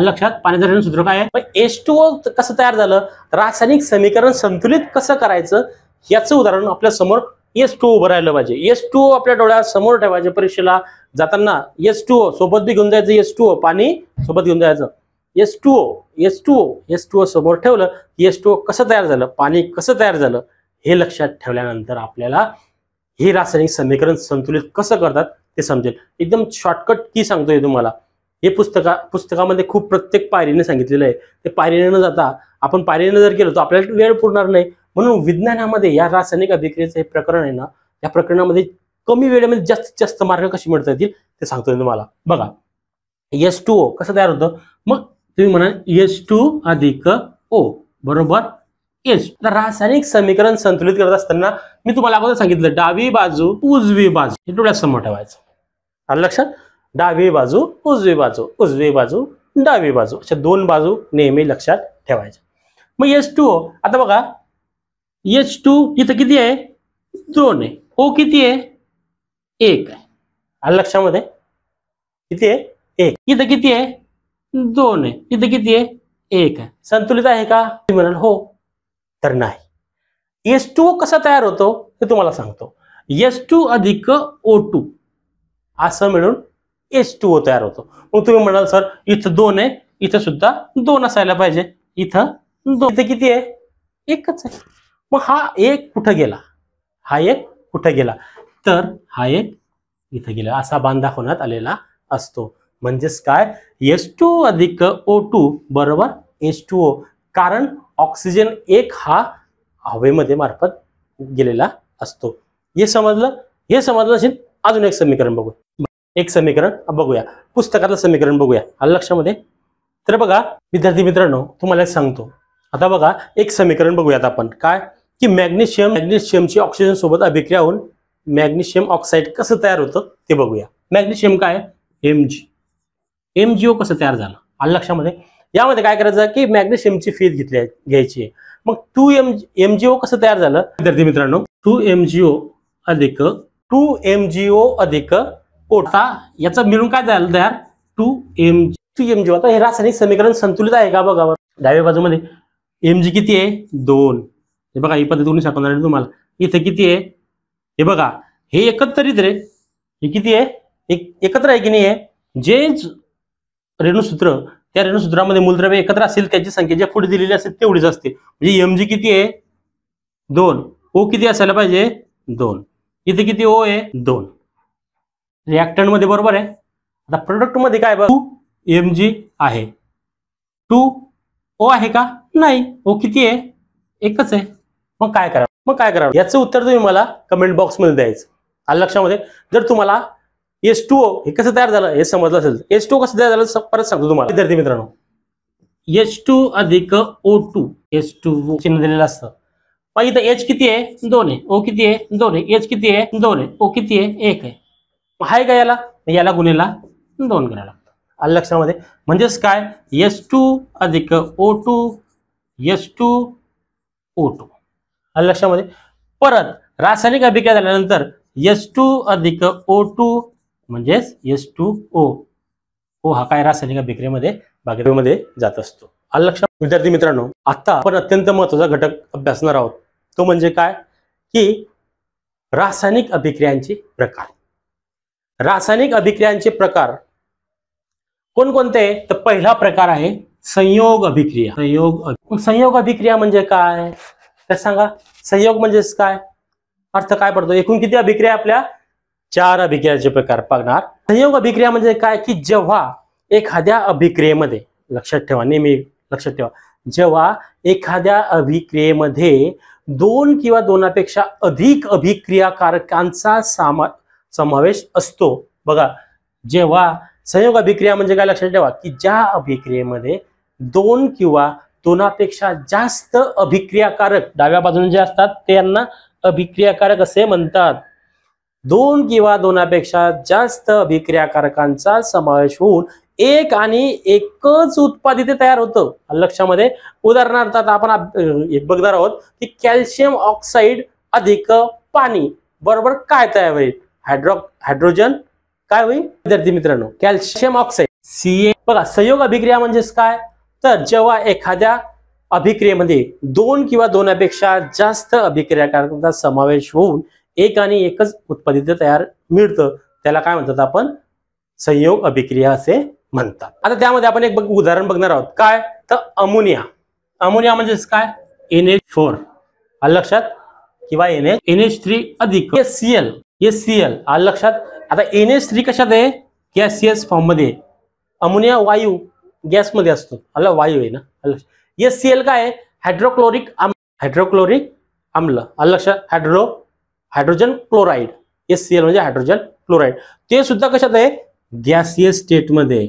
लक्षात पाण्याचं ऋण सूत्र काय आहे एस टू ओ कसं तयार झालं रासायनिक समीकरण संतुलित कसं करायचं याचं उदाहरण आपल्या समोर एस टू उभं राहिलं पाहिजे एस टू ओ आपल्या डोळ्यासमोर ठेवायचे परीक्षेला जाताना एस टू ओ सोबत बी घेऊन जायचं एस टू ओ पाणी सोबत घेऊन जायचं S two O S two O S two O समोर ठेवलं एस टू ओ कसं तयार झालं पाणी कसं तयार झालं हे लक्षात ठेवल्यानंतर आपल्याला हे रासायनिक समीकरण संतुलित कसं करतात ते समजेल एकदम शॉर्टकट की सांगतोय तुम्हाला हे पुस्तका पुस्तकामध्ये खूप प्रत्येक पायरीने सांगितलेलं आहे ते पायरीने न जाता आपण पायरीने जर केलं तर आपल्याला वेळ पुरणार नाही म्हणून विज्ञानामध्ये या रासायनिक अभिक्रियेचं हे प्रकरण आहे ना या प्रकरणामध्ये कमी वेळेमध्ये जास्तीत जास्त मार्ग कसे मिळता येतील ते सांगतोय तुम्हाला बघा एस टू ओ कसं तयार होतं मग तुम्ही म्हणाल एस टू अधिक ओ बरोबर एस रासायनिक समीकरण संतुलित करत असताना मी तुम्हाला अगोदर सांगितलं डावी बाजू उजवी बाजू हे डोळ्यासमोर ठेवायचं आलं लक्षात डावी बाजू उजवी बाजू उजवी बाजू डावी बाजू अशा दोन बाजू नेहमी लक्षात ठेवायच्या मग एच टू ओ आता बघा एच टू इथं किती आहे दोन आहे ओ किती आहे एक आहे आलं लक्षामध्ये किती आहे एक इथं किती आहे दोन आहे इथं किती आहे एक आहे संतुलित आहे का तुम्ही म्हणाल हो तर नाही एस टू कसा तयार होतो हे तुम्हाला सांगतो एस टू अधिक ओ टू असं मिळून एच टू ओ तयार होतो मग तुम्ही म्हणाल सर इथं दोन आहे इथं सुद्धा दोन असायला पाहिजे इथं दोन इथं किती आहे एकच आहे मग हा एक कुठं गेला हा एक कुठं गेला तर हा एक इथं गेला असा बांध दाखवण्यात आलेला असतो म्हणजेच काय एस टू अधिक ओ टू बरोबर एस टू ओ कारण ऑक्सिजन एक हा हवेमध्ये मार्फत गेलेला असतो हे समजलं हे समजलं असेल अजून एक समीकरण बघू एक समीकरण बघूया पुस्तकातलं समीकरण बघूया आलं लक्षामध्ये तर बघा विद्यार्थी मित्रांनो तुम्हाला सांगतो आता बघा एक समीकरण बघूयात आपण काय की मॅग्नेशियम मॅग्नेशियमची ऑक्सिजन सोबत अभिक्रिया होऊन मॅग्नेशियम ऑक्साईड कसं तयार होतं ते बघूया मॅग्नेशियम काय एम एमजीओ कसं तयार झालं आलं लक्षामध्ये यामध्ये काय करायचं की मॅग्नेशियमची फीज घेतली घ्यायची आहे मग टू एम एम कसं तयार झालं विद्यार्थी मित्रांनो टू एमजीओ जी अधिक टू एम अधिक ओटा याचा मिळून काय झालं तयार टू एम टू एम आता हे रासायनिक समीकरण संतुलित आहे का बघा डाव्या बाजूमध्ये एम जी किती आहे दोन हे बघा ही पद्धत कोणी तुम्हाला इथे किती आहे हे बघा हे एकत्रित रे हे किती आहे एकत्र आहे की नाही आहे जे रेणूसूत्र त्या रेणुसूत्रामध्ये मूलद्रव्य एकत्र असेल त्याची संख्या ज्या पुढे दिलेली असेल तेवढीच असते म्हणजे एम किती आहे दोन ओ किती असायला पाहिजे दोन इथे किती ओ आहे दोन रिॲक्टंट मध्ये बरोबर आहे आता प्रोडक्ट मध्ये काय टू एम जी आहे टू ओ आहे का नाही ओ किती आहे एकच आहे मग काय करावं मग काय करावं याचं उत्तर तुम्ही मला कमेंट बॉक्स मध्ये द्यायचं आलं लक्षामध्ये जर तुम्हाला एस टू ओ हे कसं तयार झालं हे समजलं असेल एस टू कसं तयार झालं परत सांगतो तुम्हाला विद्यार्थी मित्रांनो एस टू अधिक ओ टू एस टू चिन्ह दिलेलं असतं इथं एच किती आहे दोन आहे ओ किती आहे दोन आहे एच किती आहे दोन आहे ओ किती आहे एक आहे आहे का याला याला गुन्हेला दोन करायला लागतो आलं म्हणजेच काय एस टू अधिक O two S two O two आलं लक्षामध्ये परत रासायनिक अभिक्रिया झाल्यानंतर एस टू अधिक ओ टू म्हणजेच एस टू ओ ओ हा काय रासायनिक अभिक्रियेमध्ये बागेमध्ये जात असतो आलं लक्षात विद्यार्थी मित्रांनो आता आपण अत्यंत महत्वाचा घटक अभ्यासणार आहोत तो म्हणजे काय की रासायनिक अभिक्रियांचे प्रकार रासायनिक अभिक्रियांचे प्रकार कोणकोणते तर पहिला प्रकार आहे संयोग अभिक्रिया संयोग संयोग अभिक्रिया म्हणजे काय तर सांगा संयोग म्हणजे काय अर्थ काय पडतो एकूण किती अभिक्रिया आपल्या चार अभिक्रियाचे प्रकार पाहणार संयोग अभिक्रिया म्हणजे काय की जेव्हा एखाद्या अभिक्रियेमध्ये लक्षात ठेवा नेहमी लक्षात ठेवा जेव्हा एखाद्या अभिक्रियेमध्ये दोन किंवा दोनापेक्षा अधिक अभिक्रियाकारकांचा सामा समावेश असतो बघा जेव्हा संयोग अभिक्रिया म्हणजे काय लक्षात ठेवा की ज्या अभिक्रियेमध्ये दोन किंवा दोनापेक्षा जास्त अभिक्रियाकारक डाव्या बाजूने जे असतात त्यांना अभिक्रियाकारक असे म्हणतात दोन किंवा दोनापेक्षा जास्त अभिक्रियाकारकांचा समावेश होऊन एक आणि एकच उत्पादित तयार होतं लक्षामध्ये उदाहरणार्थ आता आपण बघणार आहोत की कॅल्शियम ऑक्साईड अधिक पाणी बरोबर काय तयार होईल हायड्रो हायड्रोजन काय होईल विद्यार्थी मित्रांनो कॅल्शियम ऑक्साईड सी बघा संयोग अभिक्रिया म्हणजेच काय तर जेव्हा एखाद्या अभिक्रियेमध्ये दोन किंवा दोनपेक्षा जास्त अभिक्रियाकारांचा समावेश होऊन एक आणि एकच उत्पादित तयार मिळतं त्याला काय म्हणतात आपण संयोग अभिक्रिया असे म्हणतात आता त्यामध्ये आपण एक उदाहरण बघणार आहोत काय तर अमोनिया अमोनिया म्हणजेच काय एन एच फोर लक्षात किंवा N H N H three अधिक S C L S C L लक्षात आता एन एच थ्री कशात आहे गॅस एस फॉर्ममध्ये अमोनिया वायू गॅसमध्ये असतो आला वायू आहे ना एस सी एल काय आहे हायड्रोक्लोरिक आम हायड्रोक्लोरिक आम्ल लक्षात hydro hydrogen chloride S C L म्हणजे हायड्रोजन क्लोराईड ते सुद्धा कशात आहे गॅसियस स्टेटमध्ये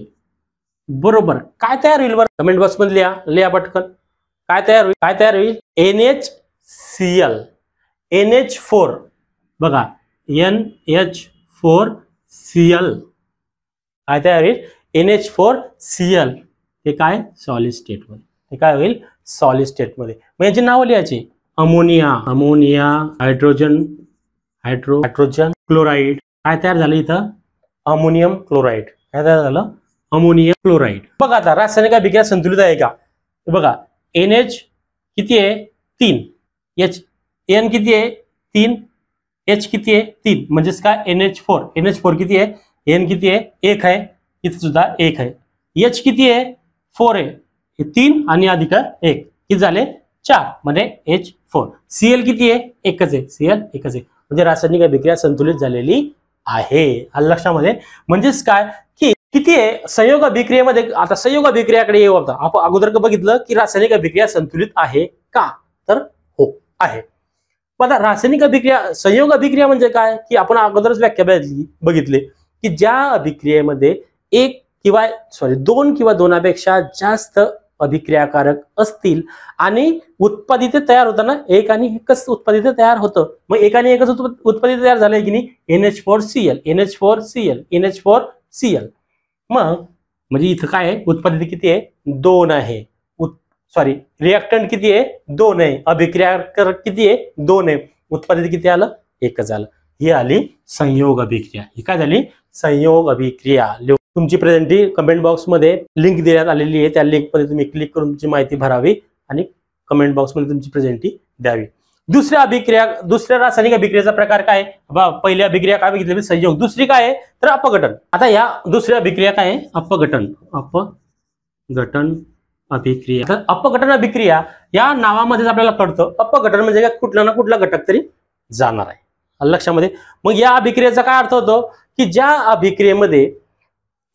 बरोबर काय तयार होईल बरं कमेंट मध्ये लिहा लिहा पटकन काय तयार होईल काय तयार होईल N H C L N H four बघा N H four C L काय तयार होईल N H four C L हे काय सॉलिड स्टेटमध्ये हे काय होईल सॉलिड स्टेटमध्ये मग याची नाव लिहायची ammonia ammonia hydrogen hydro hydrogen chloride काय तयार झालं इथं अमोनियम क्लोराईड काय तयार झालं अमोनिया क्लोराईड बघा आता रासायनिक अभिक्रिया संतुलित आहे का बघा एन एच किती आहे तीन एच एन किती आहे तीन एच किती आहे तीन म्हणजेच काय N H four N H four किती आहे एन किती आहे एक आहे इथे सुद्धा एक आहे एच किती आहे फोर आहे तीन आणि अधिक एक किती झाले चार म्हणजे एच फोर सी एल किती आहे एकच आहे सी एल एकच आहे म्हणजे रासायनिक अभिक्रिया संतुलित झालेली आहे लक्षामध्ये म्हणजेच काय की किती आहे संयोग अभिक्रियेमध्ये आता संयोग अभिक्रियाकडे येऊ आता आपण अगोदर बघितलं की रासायनिक अभिक्रिया संतुलित आहे का तर हो आहे पण आता रासायनिक अभिक्रिया संयोग अभिक्रिया म्हणजे काय की आपण अगोदरच व्याख्या बघितले की ज्या अभिक्रियेमध्ये एक किंवा सॉरी दोन किंवा दोनापेक्षा जास्त अभिक्रियाकारक असतील आणि उत्पादित तयार होताना एक आणि एकच उत्पादित तयार होतं मग एक आणि एकच उत्पादित तयार झालंय की नाही N H four C L N H four C L N H four C L मग म्हणजे इथं काय आहे उत्पादित किती आहे दोन आहे सॉरी रिएक्टंट किती आहे दोन आहे अभिक्रिया किती आहे दोन आहे उत्पादित किती आलं एकच आलं ही आली संयोग अभिक्रिया ही काय झाली संयोग अभिक्रिया तुमची प्रेझेंटी कमेंट बॉक्समध्ये लिंक देण्यात आलेली आहे त्या लिंकमध्ये तुम्ही क्लिक करून तुमची माहिती भरावी आणि कमेंट बॉक्समध्ये तुमची प्रेझेंटी द्यावी दुसऱ्या अभिक्रिया दुसऱ्या रासायनिक अभिक्रियाचा प्रकार काय पहिली अभिक्रिया काय बघितली संयोग दुसरी काय आहे तर अपघटन आता या दुसऱ्या अभिक्रिया काय आहे अपघटन अपघटन अभिक्रिया तर अपघटन अभिक्रिया या नावामध्येच आपल्याला कळतं अपघटन म्हणजे काय कुठला ना कुठला घटक तरी जाणार आहे लक्षामध्ये मग या अभिक्रियेचा काय अर्थ होतो की ज्या अभिक्रियेमध्ये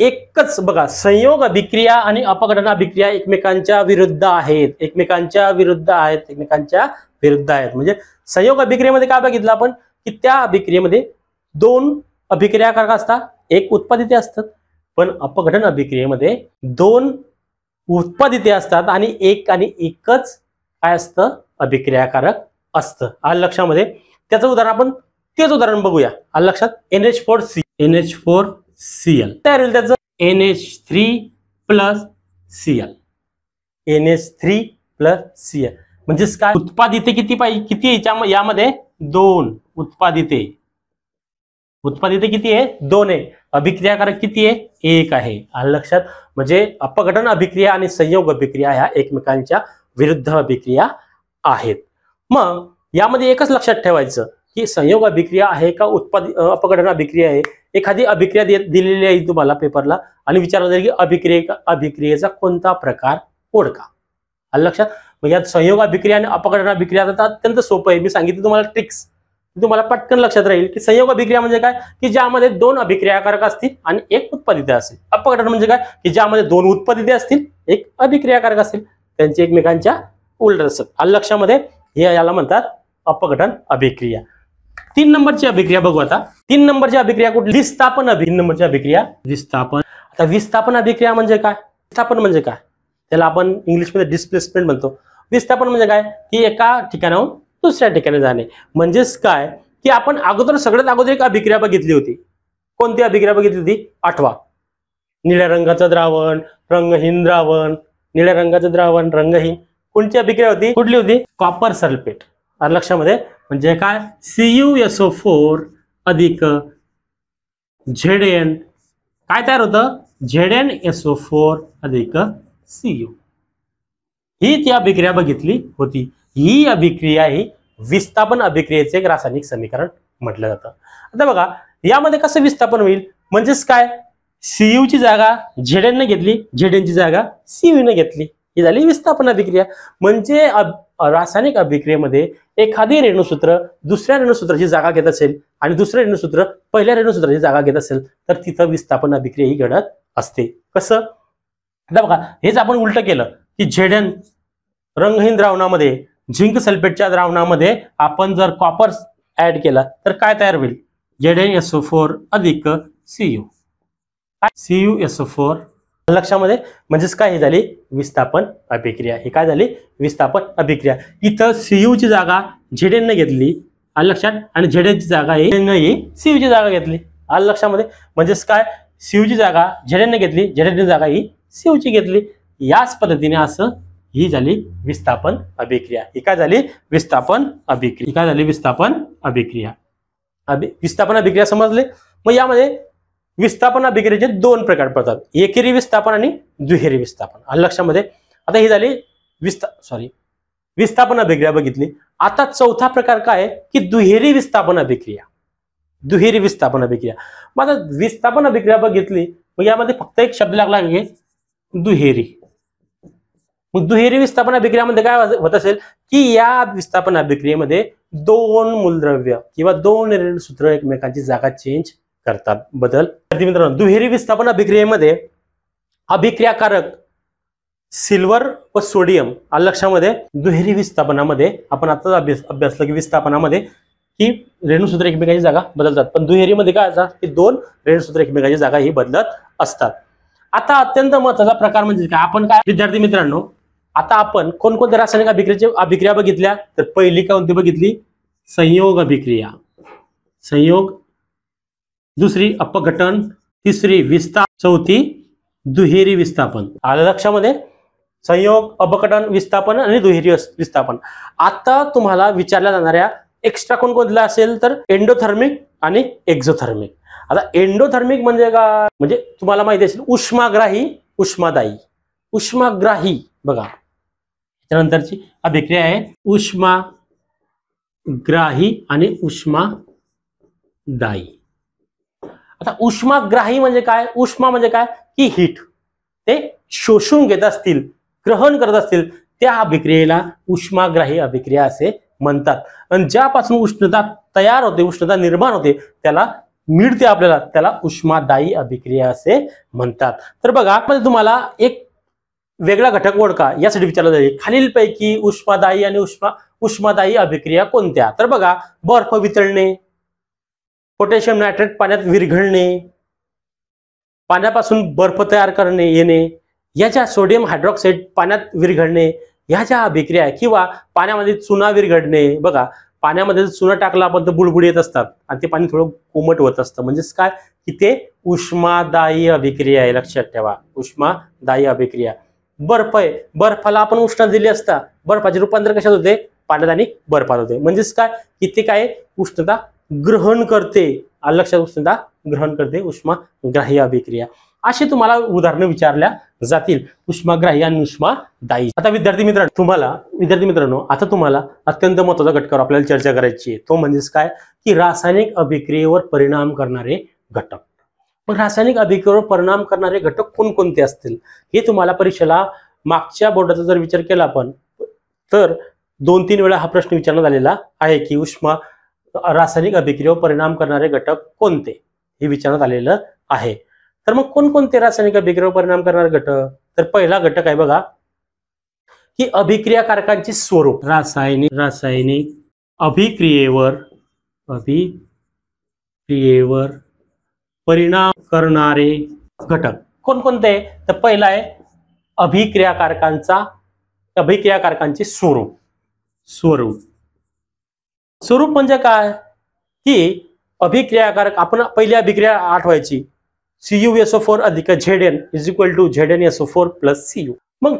एकच बघा संयोग अभिक्रिया आणि अपघटन अभिक्रिया एकमेकांच्या विरुद्ध आहेत एकमेकांच्या विरुद्ध आहेत एकमेकांच्या विरुद्ध आहेत म्हणजे संयोग अभिक्रियेमध्ये काय बघितलं आपण की त्या अभिक्रियेमध्ये दोन अभिक्रियाकारक असतात एक उत्पादिते असतात पण अपघटन अभिक्रियेमध्ये दोन उत्पादिते असतात आणि एक आणि एकच काय असतं अभिक्रियाकारक असतं आज लक्षामध्ये त्याचं उदाहरण आपण तेच उदाहरण बघूया आज लक्षात N H four C N H four C L तयार होईल त्याचं N H three plus C L N H three plus C L म्हणजेच काय उत्पादिते किती पाहिजे किती यामध्ये दोन उत्पादिते उत्पादिते किती आहे दोन आहे अभिक्रियाकारक किती आहे एक आहे आणि लक्षात म्हणजे अपघटन अभिक्रिया आणि संयोग अभिक्रिया ह्या एकमेकांच्या विरुद्ध अभिक्रिया आहेत मग यामध्ये एकच लक्षात ठेवायचं की संयोग अभिक्रिया आहे का उत्पाद अपघटन अभिक्रिया आहे एखादी अभिक्रिया दिलेली आहे तुम्हाला पेपरला आणि विचारलं जाईल की अभिक्रिये अभिक्रियेचा कोणता प्रकार ओळखा लक्षात मग यात अभिक्रिया आणि अभिक्रिया आता अत्यंत सोपं आहे मी सांगितलं तुम्हाला ट्रिक्स तुम्हाला पटकन लक्षात राहील की संयोग अभिक्रिया म्हणजे काय की ज्यामध्ये दोन अभिक्रियाकारक असतील आणि एक उत्पादित असेल अपघटन म्हणजे काय की ज्यामध्ये दोन उत्पादित असतील एक अभिक्रियाकारक असतील त्यांचे एकमेकांच्या उलट असतात आणि लक्षामध्ये हे याला म्हणतात अपघटन अभिक्रिया तीन नंबरची अभिक्रिया बघू आता तीन नंबरची अभिक्रिया कुठली विस्थापन अभिन नंबरची अभिक्रिया विस्थापन आता विस्थापन अभिक्रिया म्हणजे काय विस्थापन म्हणजे काय त्याला आपण इंग्लिशमध्ये डिस्प्लेसमेंट म्हणतो विस्थापन म्हणजे काय की एका ठिकाणाहून दुसऱ्या ठिकाणी जाणे म्हणजेच काय की आपण अगोदर सगळ्यात अगोदर एक अभिक्रिया बघितली होती कोणती अभिक्रिया बघितली होती आठवा निळ्या रंगाचं द्रावण रंगहीन द्रावण निळ्या रंगाचं द्रावण रंगहीन कोणती अभिक्रिया होती कुठली होती कॉपर सल्फेट लक्षामध्ये म्हणजे काय सीयू फोर अधिक झेड एन काय तयार होतं झेड एन एसओ फोर अधिक सीयू ही ती अभिक्रिया बघितली होती ही अभिक्रिया ही विस्थापन अभिक्रियेचे एक रासायनिक समीकरण म्हटलं जातं आता बघा यामध्ये कसं विस्थापन होईल म्हणजेच काय सीयूची जागा झेडेनने घेतली झेडेनची जागा ने घेतली ही झाली विस्थापन अभिक्रिया म्हणजे रासायनिक अभिक्रियेमध्ये एखादी रेणूसूत्र दुसऱ्या रेणूसूत्राची जागा घेत असेल आणि दुसरं रेणुसूत्र पहिल्या रेणूसूत्राची जागा घेत असेल तर तिथं विस्थापन अभिक्रिया ही घडत असते कसं आता बघा हेच आपण उलट केलं की झेडन रंगहीन द्रावणामध्ये झिंक सल्फेटच्या द्रावणामध्ये आपण जर कॉपर ऍड केला तर काय तयार होईल झेडन एसओ फोर अधिक सीयू सीयू एसओ फोर लक्षामध्ये म्हणजेच काय झाली विस्थापन अभिक्रिया ही काय झाली विस्थापन अभिक्रिया इथं ची जागा ने घेतली आलं लक्षात आणि झेडेनची जागा ही सीयूची जागा घेतली आलं लक्षामध्ये म्हणजेच काय ची जागा झेडेनने घेतली झेडेनची जागा ही ची घेतली याच पद्धतीने असं ही झाली विस्थापन अभिक्रिया ही काय झाली विस्थापन अभिक्रिया ही काय झाली विस्थापन अभिक्रिया अभि विस्थापन अभिक्रिया समजले मग यामध्ये विस्थापन अभिक्रियेचे दोन प्रकार पडतात एकेरी विस्थापन आणि दुहेरी विस्थापन आणि लक्षामध्ये आता ही झाली विस्था सॉरी विस्थापन अभिक्रिया बघितली आता चौथा प्रकार काय की दुहेरी विस्थापन अभिक्रिया दुहेरी विस्थापन अभिक्रिया मग आता विस्थापन अभिक्रिया बघितली मग यामध्ये फक्त एक शब्द लागला दुहेरी मग दुहेरी विस्थापन अभिक्रियामध्ये काय होत असेल की या विस्थापन अभिक्रियेमध्ये दोन मूलद्रव्य किंवा दोन रेणूसूत्र सूत्र एकमेकांची जागा चेंज करतात बदल मित्रांनो दुहेरी विस्थापन अभिक्रियेमध्ये अभिक्रियाकारक सिल्वर व सोडियम लक्षामध्ये दुहेरी विस्थापनामध्ये आपण आता अभ्यास अभ्यासला की विस्थापनामध्ये की रेणूसूत्र एकमेकांची जागा बदलतात पण दुहेरीमध्ये काय असतात की दोन रेणूसूत्र एकमेकांची जागा ही बदलत असतात आता अत्यंत महत्वाचा प्रकार म्हणजे काय आपण काय विद्यार्थी मित्रांनो आता आपण कोणकोणत्या रासायनिक अभिक्रिया अभिक्रिया बघितल्या तर पहिली का कोणती बघितली संयोग अभिक्रिया संयोग दुसरी अपघटन तिसरी विस्ता चौथी दुहेरी विस्थापन आलं लक्षामध्ये संयोग अपघटन विस्थापन आणि दुहेरी विस्थापन आता तुम्हाला विचारल्या जाणाऱ्या एक्स्ट्रा कोणकोणत्या असेल तर एंडोथर्मिक आणि एक्झोथर्मिक आता एंडोथर्मिक म्हणजे का म्हणजे तुम्हाला माहिती असेल उष्माग्राही उष्मादायी उष्माग्राही बघा त्यानंतरची अभिक्रिया आहे उष्मा ग्राही आणि उष्मादायी आता उष्माग्राही म्हणजे काय उष्मा म्हणजे काय की हिट ते शोषून घेत असतील ग्रहण करत असतील त्या अभिक्रियेला उष्माग्राही अभिक्रिया असे म्हणतात आणि ज्यापासून उष्णता तयार होते उष्णता निर्माण होते त्याला मिळते आपल्याला त्याला उष्मादायी अभिक्रिया असे म्हणतात तर बघा म्हणजे तुम्हाला एक वेगळा घटक ओळखा यासाठी विचारलं जाईल खालीलपैकी उष्मादायी आणि उष्मा उष्मादायी अभिक्रिया कोणत्या तर बघा बर्फ वितळणे पोटॅशियम नायट्रेट पाण्यात विरघळणे पाण्यापासून बर्फ तयार करणे येणे या ज्या सोडियम हायड्रॉक्साईड पाण्यात विरघळणे ह्या ज्या अभिक्रिया किंवा पाण्यामध्ये चुना विरघडणे बघा पाण्यामध्ये चुना टाकला आपण तर बुडबुड येत असतात आणि ते पाणी थोडं कोमट होत असतं म्हणजेच काय की ते उष्मादायी अभिक्रिया आहे लक्षात ठेवा उष्मादायी अभिक्रिया बर्फ आहे बर्फाला आपण उष्णता दिली असता बर्फाचे रूपांतर कशात होते पाण्यात आणि बर्फात होते म्हणजेच काय किती काय उष्णता ग्रहण करते लक्षात उष्णता ग्रहण करते उष्माग्राही अभिक्रिया अशी तुम्हाला उदाहरणं विचारल्या जातील उष्माग्राही आणि उष्मादायी आता विद्यार्थी मित्रांनो तुम्हाला विद्यार्थी मित्रांनो आता तुम्हाला अत्यंत महत्वाचा घटकावर आपल्याला चर्चा करायची आहे तो म्हणजेच काय की रासायनिक अभिक्रियेवर परिणाम करणारे घटक मग रासायनिक अभिक्रियेवर परिणाम करणारे घटक कोणकोणते असतील हे तुम्हाला परीक्षेला मागच्या बोर्डाचा जर विचार केला आपण तर दोन तीन वेळा हा प्रश्न विचारण्यात आलेला आहे की उष्मा रासायनिक अभिक्रियावर परिणाम करणारे घटक कोणते हे विचारण्यात आलेलं आहे तर मग कोणकोणते रासायनिक अभिक्रियेवर परिणाम करणारे घटक तर पहिला घटक आहे बघा की अभिक्रिया कारकांचे स्वरूप रासायनिक रासायनिक अभिक्रियेवर अभिक्रियेवर परिणाम करणारे घटक कोणकोणते तर पहिला आहे अभिक्रियाकारकांचा अभिक्रियाकारकांचे स्वरूप स्वरूप स्वरूप म्हणजे काय की अभिक्रियाकारक आपण पहिली अभिक्रिया आठवायची सीयू एसओ फोर अधिक Z N is equal to Z N SO four plus CU मग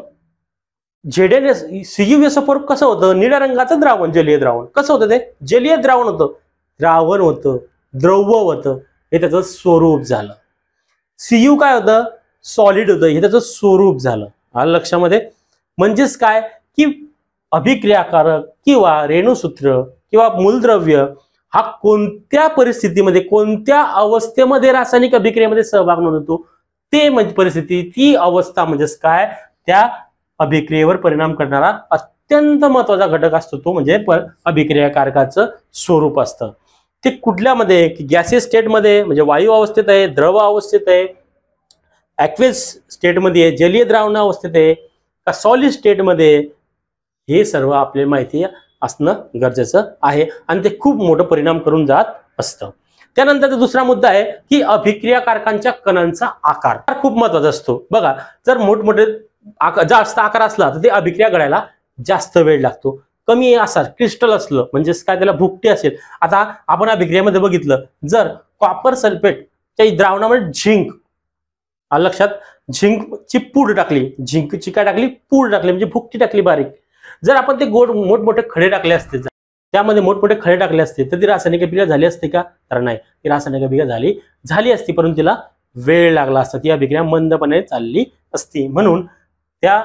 Z N S CU SO four कसं होतं निळ्या रंगाचं द्रावण जलीय द्रावण कसं होतं ते जलीय द्रावण होतं द्रावण होतं द्रव होतं हे त्याचं स्वरूप झालं सीयू काय होतं सॉलिड होतं हे त्याचं स्वरूप झालं आलं लक्षामध्ये म्हणजेच काय की अभिक्रियाकारक किंवा रेणूसूत्र किंवा मूलद्रव्य हा कोणत्या परिस्थितीमध्ये कोणत्या अवस्थेमध्ये रासायनिक अभिक्रियेमध्ये सहभाग नोंदवतो ते म्हणजे परिस्थिती ती अवस्था म्हणजेच काय त्या अभिक्रियेवर परिणाम करणारा अत्यंत महत्वाचा घटक असतो तो म्हणजे अभिक्रियाकारकाचं स्वरूप असतं ती कुठल्यामध्ये की गॅसेस स्टेटमध्ये म्हणजे वायू अवस्थेत आहे द्रव अवस्थेत आहे ॲक्वेस स्टेटमध्ये आहे जलीय द्रावण अवस्थेत आहे का सॉलिड स्टेटमध्ये हे सर्व आपल्याला माहिती असणं गरजेचं आहे आणि ते खूप मोठं परिणाम करून जात असतं त्यानंतर दुसरा मुद्दा आहे की अभिक्रियाकारकांच्या कणांचा आकार खूप महत्वाचा असतो बघा जर मोठमोठे आकार जास्त आकार असला तर ते अभिक्रिया घडायला जास्त वेळ लागतो कमी असाल क्रिस्टल असलं म्हणजेच काय त्याला भुकटी असेल आता आपण अभिक्रियामध्ये बघितलं जर कॉपर सल्फेट त्या द्रावणामध्ये झिंक लक्षात झिंकची पूड टाकली झिंकची काय टाकली पूड टाकली म्हणजे भुकटी टाकली बारीक जर आपण ते गोड मोठमोठे खडे टाकले असते त्यामध्ये मोठमोठे खडे टाकले असते तर ती रासायनिक अभिक्रिया झाली असते का तर नाही ती रासायनिक अभिक्रिया झाली झाली असती परंतु तिला वेळ लागला असता ती अभिक्रिया मंदपणे चालली असती म्हणून त्या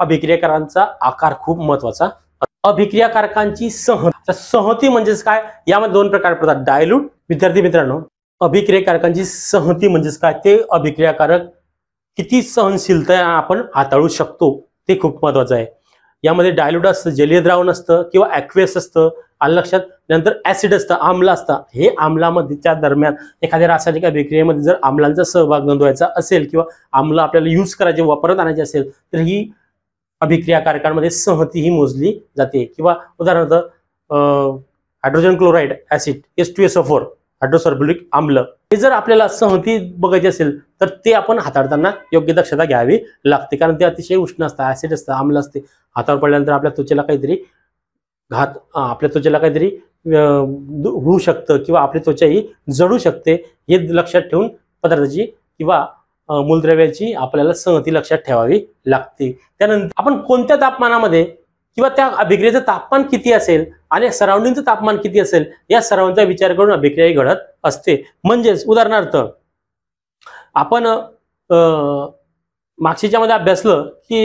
अभिक्रियाकारांचा आकार खूप महत्वाचा अभिक्रियाकारकांची सहन सहती म्हणजेच काय यामध्ये दोन प्रकार पडतात डायल्यूट विद्यार्थी मित्रांनो अभिक्रियाकारकांची सहती म्हणजेच काय ते अभिक्रियाकारक किती सहनशीलता आपण हाताळू शकतो ते खूप महत्वाचं आहे यामध्ये डायल्यूट असतं जलीय द्रावण असतं किंवा ॲक्वेस असतं आलं लक्षात नंतर ऍसिड असतं आम्ल असतं हे त्या दरम्यान एखाद्या रासायनिक अभिक्रियेमध्ये जर आम्लांचा सहभाग नोंदवायचा असेल किंवा आम्ल आपल्याला यूज करायचे वापरत आणायचे असेल तर ही अभिक्रिया कारकांमध्ये सहतीही मोजली जाते किंवा उदाहरणार्थ hydrogen chloride acid S two S four हायड्रोसर्बुलिक आम्ल हे जर आपल्याला सहती बघायची असेल तर ते आपण हाताळताना योग्य दक्षता घ्यावी लागते कारण ते अतिशय उष्ण असतं ऍसिड असतं आम्ल असते हातावर पडल्यानंतर आपल्या त्वचेला काहीतरी घात आपल्या त्वचेला काहीतरी होऊ शकतं किंवा आपली त्वचाही ही जळू शकते हे लक्षात ठेवून पदार्थाची किंवा मूलद्रव्याची आपल्याला संगती लक्षात ठेवावी लागते त्यानंतर आपण कोणत्या तापमानामध्ये किंवा त्या अभिक्रियेचं तापमान किती असेल आणि सराउंडिंगचं तापमान किती असेल या सर्वांचा विचार करून अभिक्रिया घडत असते म्हणजेच उदाहरणार्थ आपण मध्ये अभ्यासलं की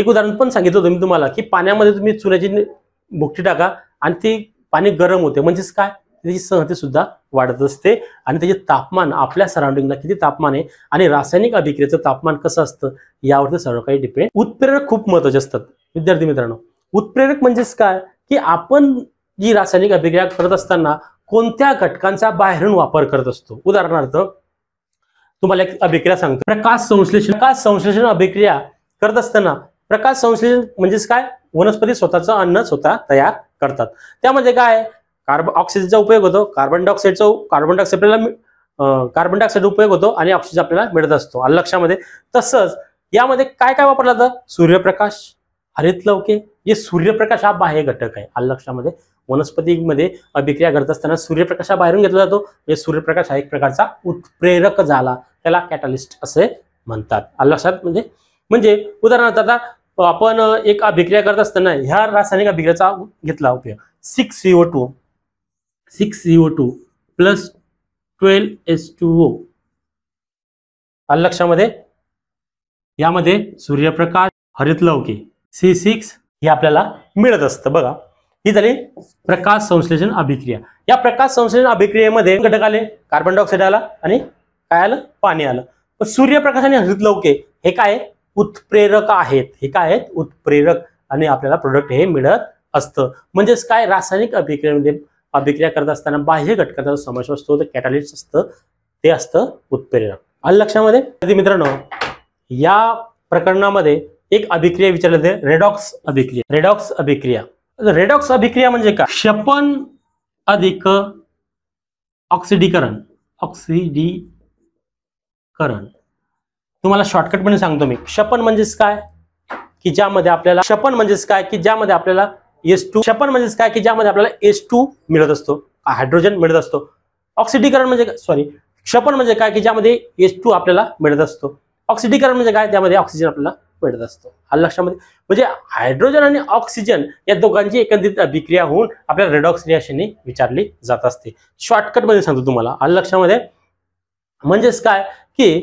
एक उदाहरण पण सांगितलं होतं मी तुम्हाला की पाण्यामध्ये तुम्ही चुन्याची भुकटी टाका आणि ती पाणी गरम होते म्हणजेच काय त्याची सहते सुद्धा वाढत असते आणि त्याचे तापमान आपल्या सराउंडिंगला किती तापमान आहे आणि रासायनिक अभिक्रियेचं तापमान कसं असतं यावरती सर्व काही डिपेंड उत्प्रेरक खूप महत्वाचे असतात विद्यार्थी मित्रांनो उत्प्रेरक म्हणजेच काय की आपण जी रासायनिक अभिक्रिया करत असताना कोणत्या घटकांचा बाहेरून वापर करत असतो उदाहरणार्थ तुम्हाला एक अभिक्रिया सांगतो प्रकाश संश्लेषण प्रकाश संश्लेषण अभिक्रिया करत असताना प्रकाश संश्लेषण म्हणजेच काय वनस्पती स्वतःचं अन्न स्वतः तयार करतात त्यामध्ये काय कार्बन ऑक्सिजनचा उपयोग होतो कार्बन डायऑक्साईडचा कार्बन डायऑक्साईड आपल्याला कार्बन डायऑक्साईड उपयोग होतो आणि ऑक्सिजन आपल्याला मिळत असतो अल्लक्षामध्ये तसंच यामध्ये काय काय वापरलं जातं सूर्यप्रकाश हरित लवके जे सूर्यप्रकाश हा बाह्य घटक आहे अल्लक्षामध्ये वनस्पतीमध्ये अभिक्रिया करत असताना सूर्यप्रकाश हा बाहेरून घेतला जातो म्हणजे सूर्यप्रकाश हा एक प्रकारचा उत्प्रेरक झाला त्याला कॅटालिस्ट असे म्हणतात आलक्षात म्हणजे म्हणजे उदाहरणार्थ आता आपण एक अभिक्रिया करत असताना ह्या रासायनिक अभिक्रियाचा घेतला उपयोग six CO two six CO two plus twelve S two O लक्षामध्ये यामध्ये सूर्यप्रकाश हरित लवके सी सिक्स हे आपल्याला मिळत असतं बघा ही झाली प्रकाश संश्लेषण अभिक्रिया या प्रकाश संश्लेषण अभिक्रियेमध्ये घटक आले कार्बन डायऑक्साईड आला आणि काय आलं पाणी आलं पण सूर्यप्रकाश आणि हरित लवके हे काय उत्प्रेरक आहेत हे काय आहेत उत्प्रेरक आणि आपल्याला प्रोडक्ट हे मिळत असतं म्हणजेच काय रासायनिक अभिक्रियेमध्ये अभिक्रिया करत असताना बाह्य घटकाचा समावेश असतो ते कॅटालिस्ट असतं ते असतं उत्प्रेरक आलं लक्षामध्ये मित्रांनो या प्रकरणामध्ये एक अभिक्रिया विचारली जाते रेडॉक्स अभिक्रिया रेडॉक्स अभिक्रिया रेडॉक्स अभिक्रिया म्हणजे काय क्षपण अधिक ऑक्सिडीकरण ऑक्सिडीकरण तुम्हाला शॉर्टकट पण सांगतो मी क्षपण म्हणजेच काय की ज्यामध्ये आपल्याला क्षपण म्हणजेच काय की ज्यामध्ये आपल्याला एस टू छप्पन म्हणजेच काय की ज्यामध्ये आपल्याला एस टू मिळत असतो हायड्रोजन मिळत असतो ऑक्सिडीकरण म्हणजे सॉरी क्षपण म्हणजे काय की ज्यामध्ये एस टू आपल्याला मिळत असतो ऑक्सिडीकरण म्हणजे काय त्यामध्ये ऑक्सिजन आपल्याला मिळत असतो हा लक्षामध्ये म्हणजे हायड्रोजन आणि ऑक्सिजन या दोघांची एकंदरीत अभिक्रिया होऊन आपल्याला रेडॉक्स रिॲक्शनने विचारली जात असते शॉर्टकटमध्ये सांगतो तुम्हाला हा लक्षामध्ये म्हणजेच काय की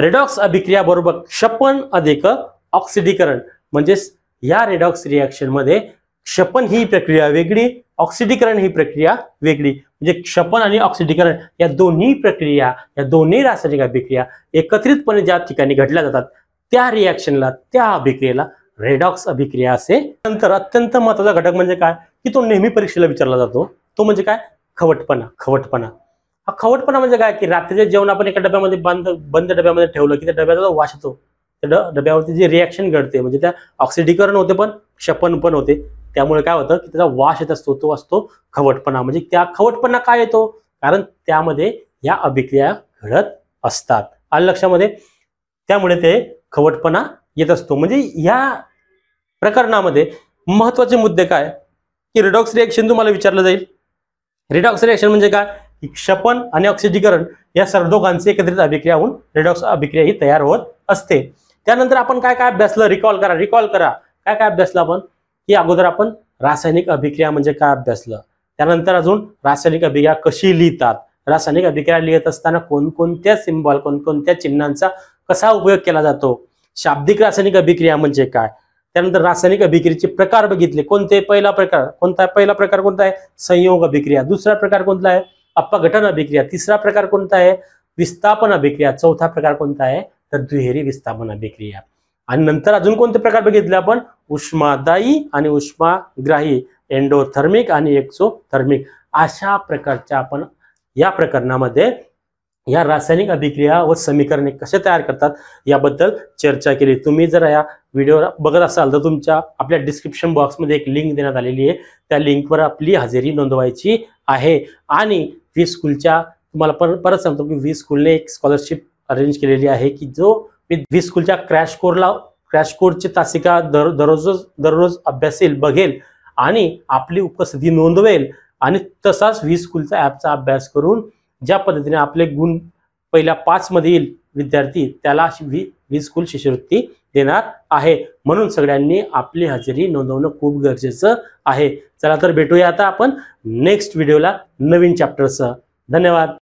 रेडॉक्स अभिक्रिया बरोबर क्षपण अधिक ऑक्सिडीकरण म्हणजेच या रेडॉक्स रिॲक्शनमध्ये क्षपण ही प्रक्रिया वेगळी ऑक्सिडीकरण ही प्रक्रिया वेगळी म्हणजे क्षपण आणि ऑक्सिडीकरण या दोन्ही प्रक्रिया या दोन्ही रासायनिक अभिक्रिया एकत्रितपणे ज्या ठिकाणी घडल्या जातात त्या रिॲक्शनला त्या अभिक्रियेला रेडॉक्स अभिक्रिया असे नंतर अत्यंत महत्वाचा घटक म्हणजे काय की तो नेहमी परीक्षेला विचारला जातो तो म्हणजे काय खवटपणा खवटपणा हा खवटपणा म्हणजे काय की रात्रीचे जेवण आपण एका डब्यामध्ये बंद बंद डब्यामध्ये ठेवलं की त्या डब्याचा वास ड डब्यावरती जे रिॲक्शन घडते म्हणजे त्या ऑक्सिडीकरण होते पण क्षपण पण होते त्यामुळे काय होतं की त्याचा वास येत असतो तो असतो खवटपणा म्हणजे त्या खवटपणा काय येतो कारण त्यामध्ये या अभिक्रिया घडत असतात आणि लक्षामध्ये त्यामुळे ते खवटपणा येत असतो म्हणजे या प्रकरणामध्ये महत्वाचे मुद्दे काय की रिडॉक्स रिएक्शन तुम्हाला विचारलं जाईल रिडॉक्स रिॲक्शन म्हणजे काय क्षपण आणि ऑक्सिडीकरण या सर्व एकत्रित अभिक्रिया होऊन रिडॉक्स अभिक्रिया ही तयार होत असते त्यानंतर आपण काय काय अभ्यासलं रिकॉल करा रिकॉल करा काय काय अभ्यासलं आपण की अगोदर आपण रासायनिक अभिक्रिया म्हणजे काय अभ्यासलं त्यानंतर अजून रासायनिक अभिक्रिया कशी लिहितात रासायनिक अभिक्रिया लिहित असताना कोणकोणत्या सिंबॉल कोणकोणत्या चिन्हांचा कसा उपयोग केला जातो शाब्दिक रासायनिक अभिक्रिया म्हणजे काय त्यानंतर रासायनिक अभिक्रियेचे प्रकार बघितले कोणते पहिला प्रकार कोणता पहिला प्रकार कोणता आहे संयोग अभिक्रिया दुसरा प्रकार कोणता आहे अपघटन अभिक्रिया तिसरा प्रकार कोणता आहे विस्थापन अभिक्रिया चौथा प्रकार कोणता आहे तर दुहेरी विस्थापन अभिक्रिया आणि नंतर अजून कोणते प्रकार बघितले आपण उष्मादायी आणि उष्माग्राही एन्डोथर्मिक आणि एक्सोथर्मिक अशा प्रकारच्या आपण या प्रकरणामध्ये या रासायनिक अभिक्रिया व समीकरणे कसे तयार करतात याबद्दल चर्चा केली तुम्ही जर या व्हिडिओ बघत असाल तर तुमच्या आपल्या डिस्क्रिप्शन बॉक्समध्ये एक लिंक देण्यात आलेली आहे त्या लिंकवर आपली हजेरी नोंदवायची आहे आणि वी स्कूलच्या तुम्हाला परत सांगतो की वी स्कूलने एक स्कॉलरशिप अरेंज केलेली आहे की जो वीज स्कूलच्या क्रॅश कोरला क्रॅश कोरची तासिका दर दररोजच दररोज अभ्यासेल बघेल आणि आपली उपस्थिती नोंदवेल आणि तसाच व्ही स्कूलचा ॲपचा अभ्यास करून ज्या पद्धतीने आपले गुण पहिल्या पाचमध्ये येईल विद्यार्थी त्याला व्ही वी स्कूल शिष्यवृत्ती देणार आहे म्हणून सगळ्यांनी आपली हजेरी नोंदवणं खूप गरजेचं आहे चला तर भेटूया आता आपण नेक्स्ट व्हिडिओला नवीन चॅप्टरचं धन्यवाद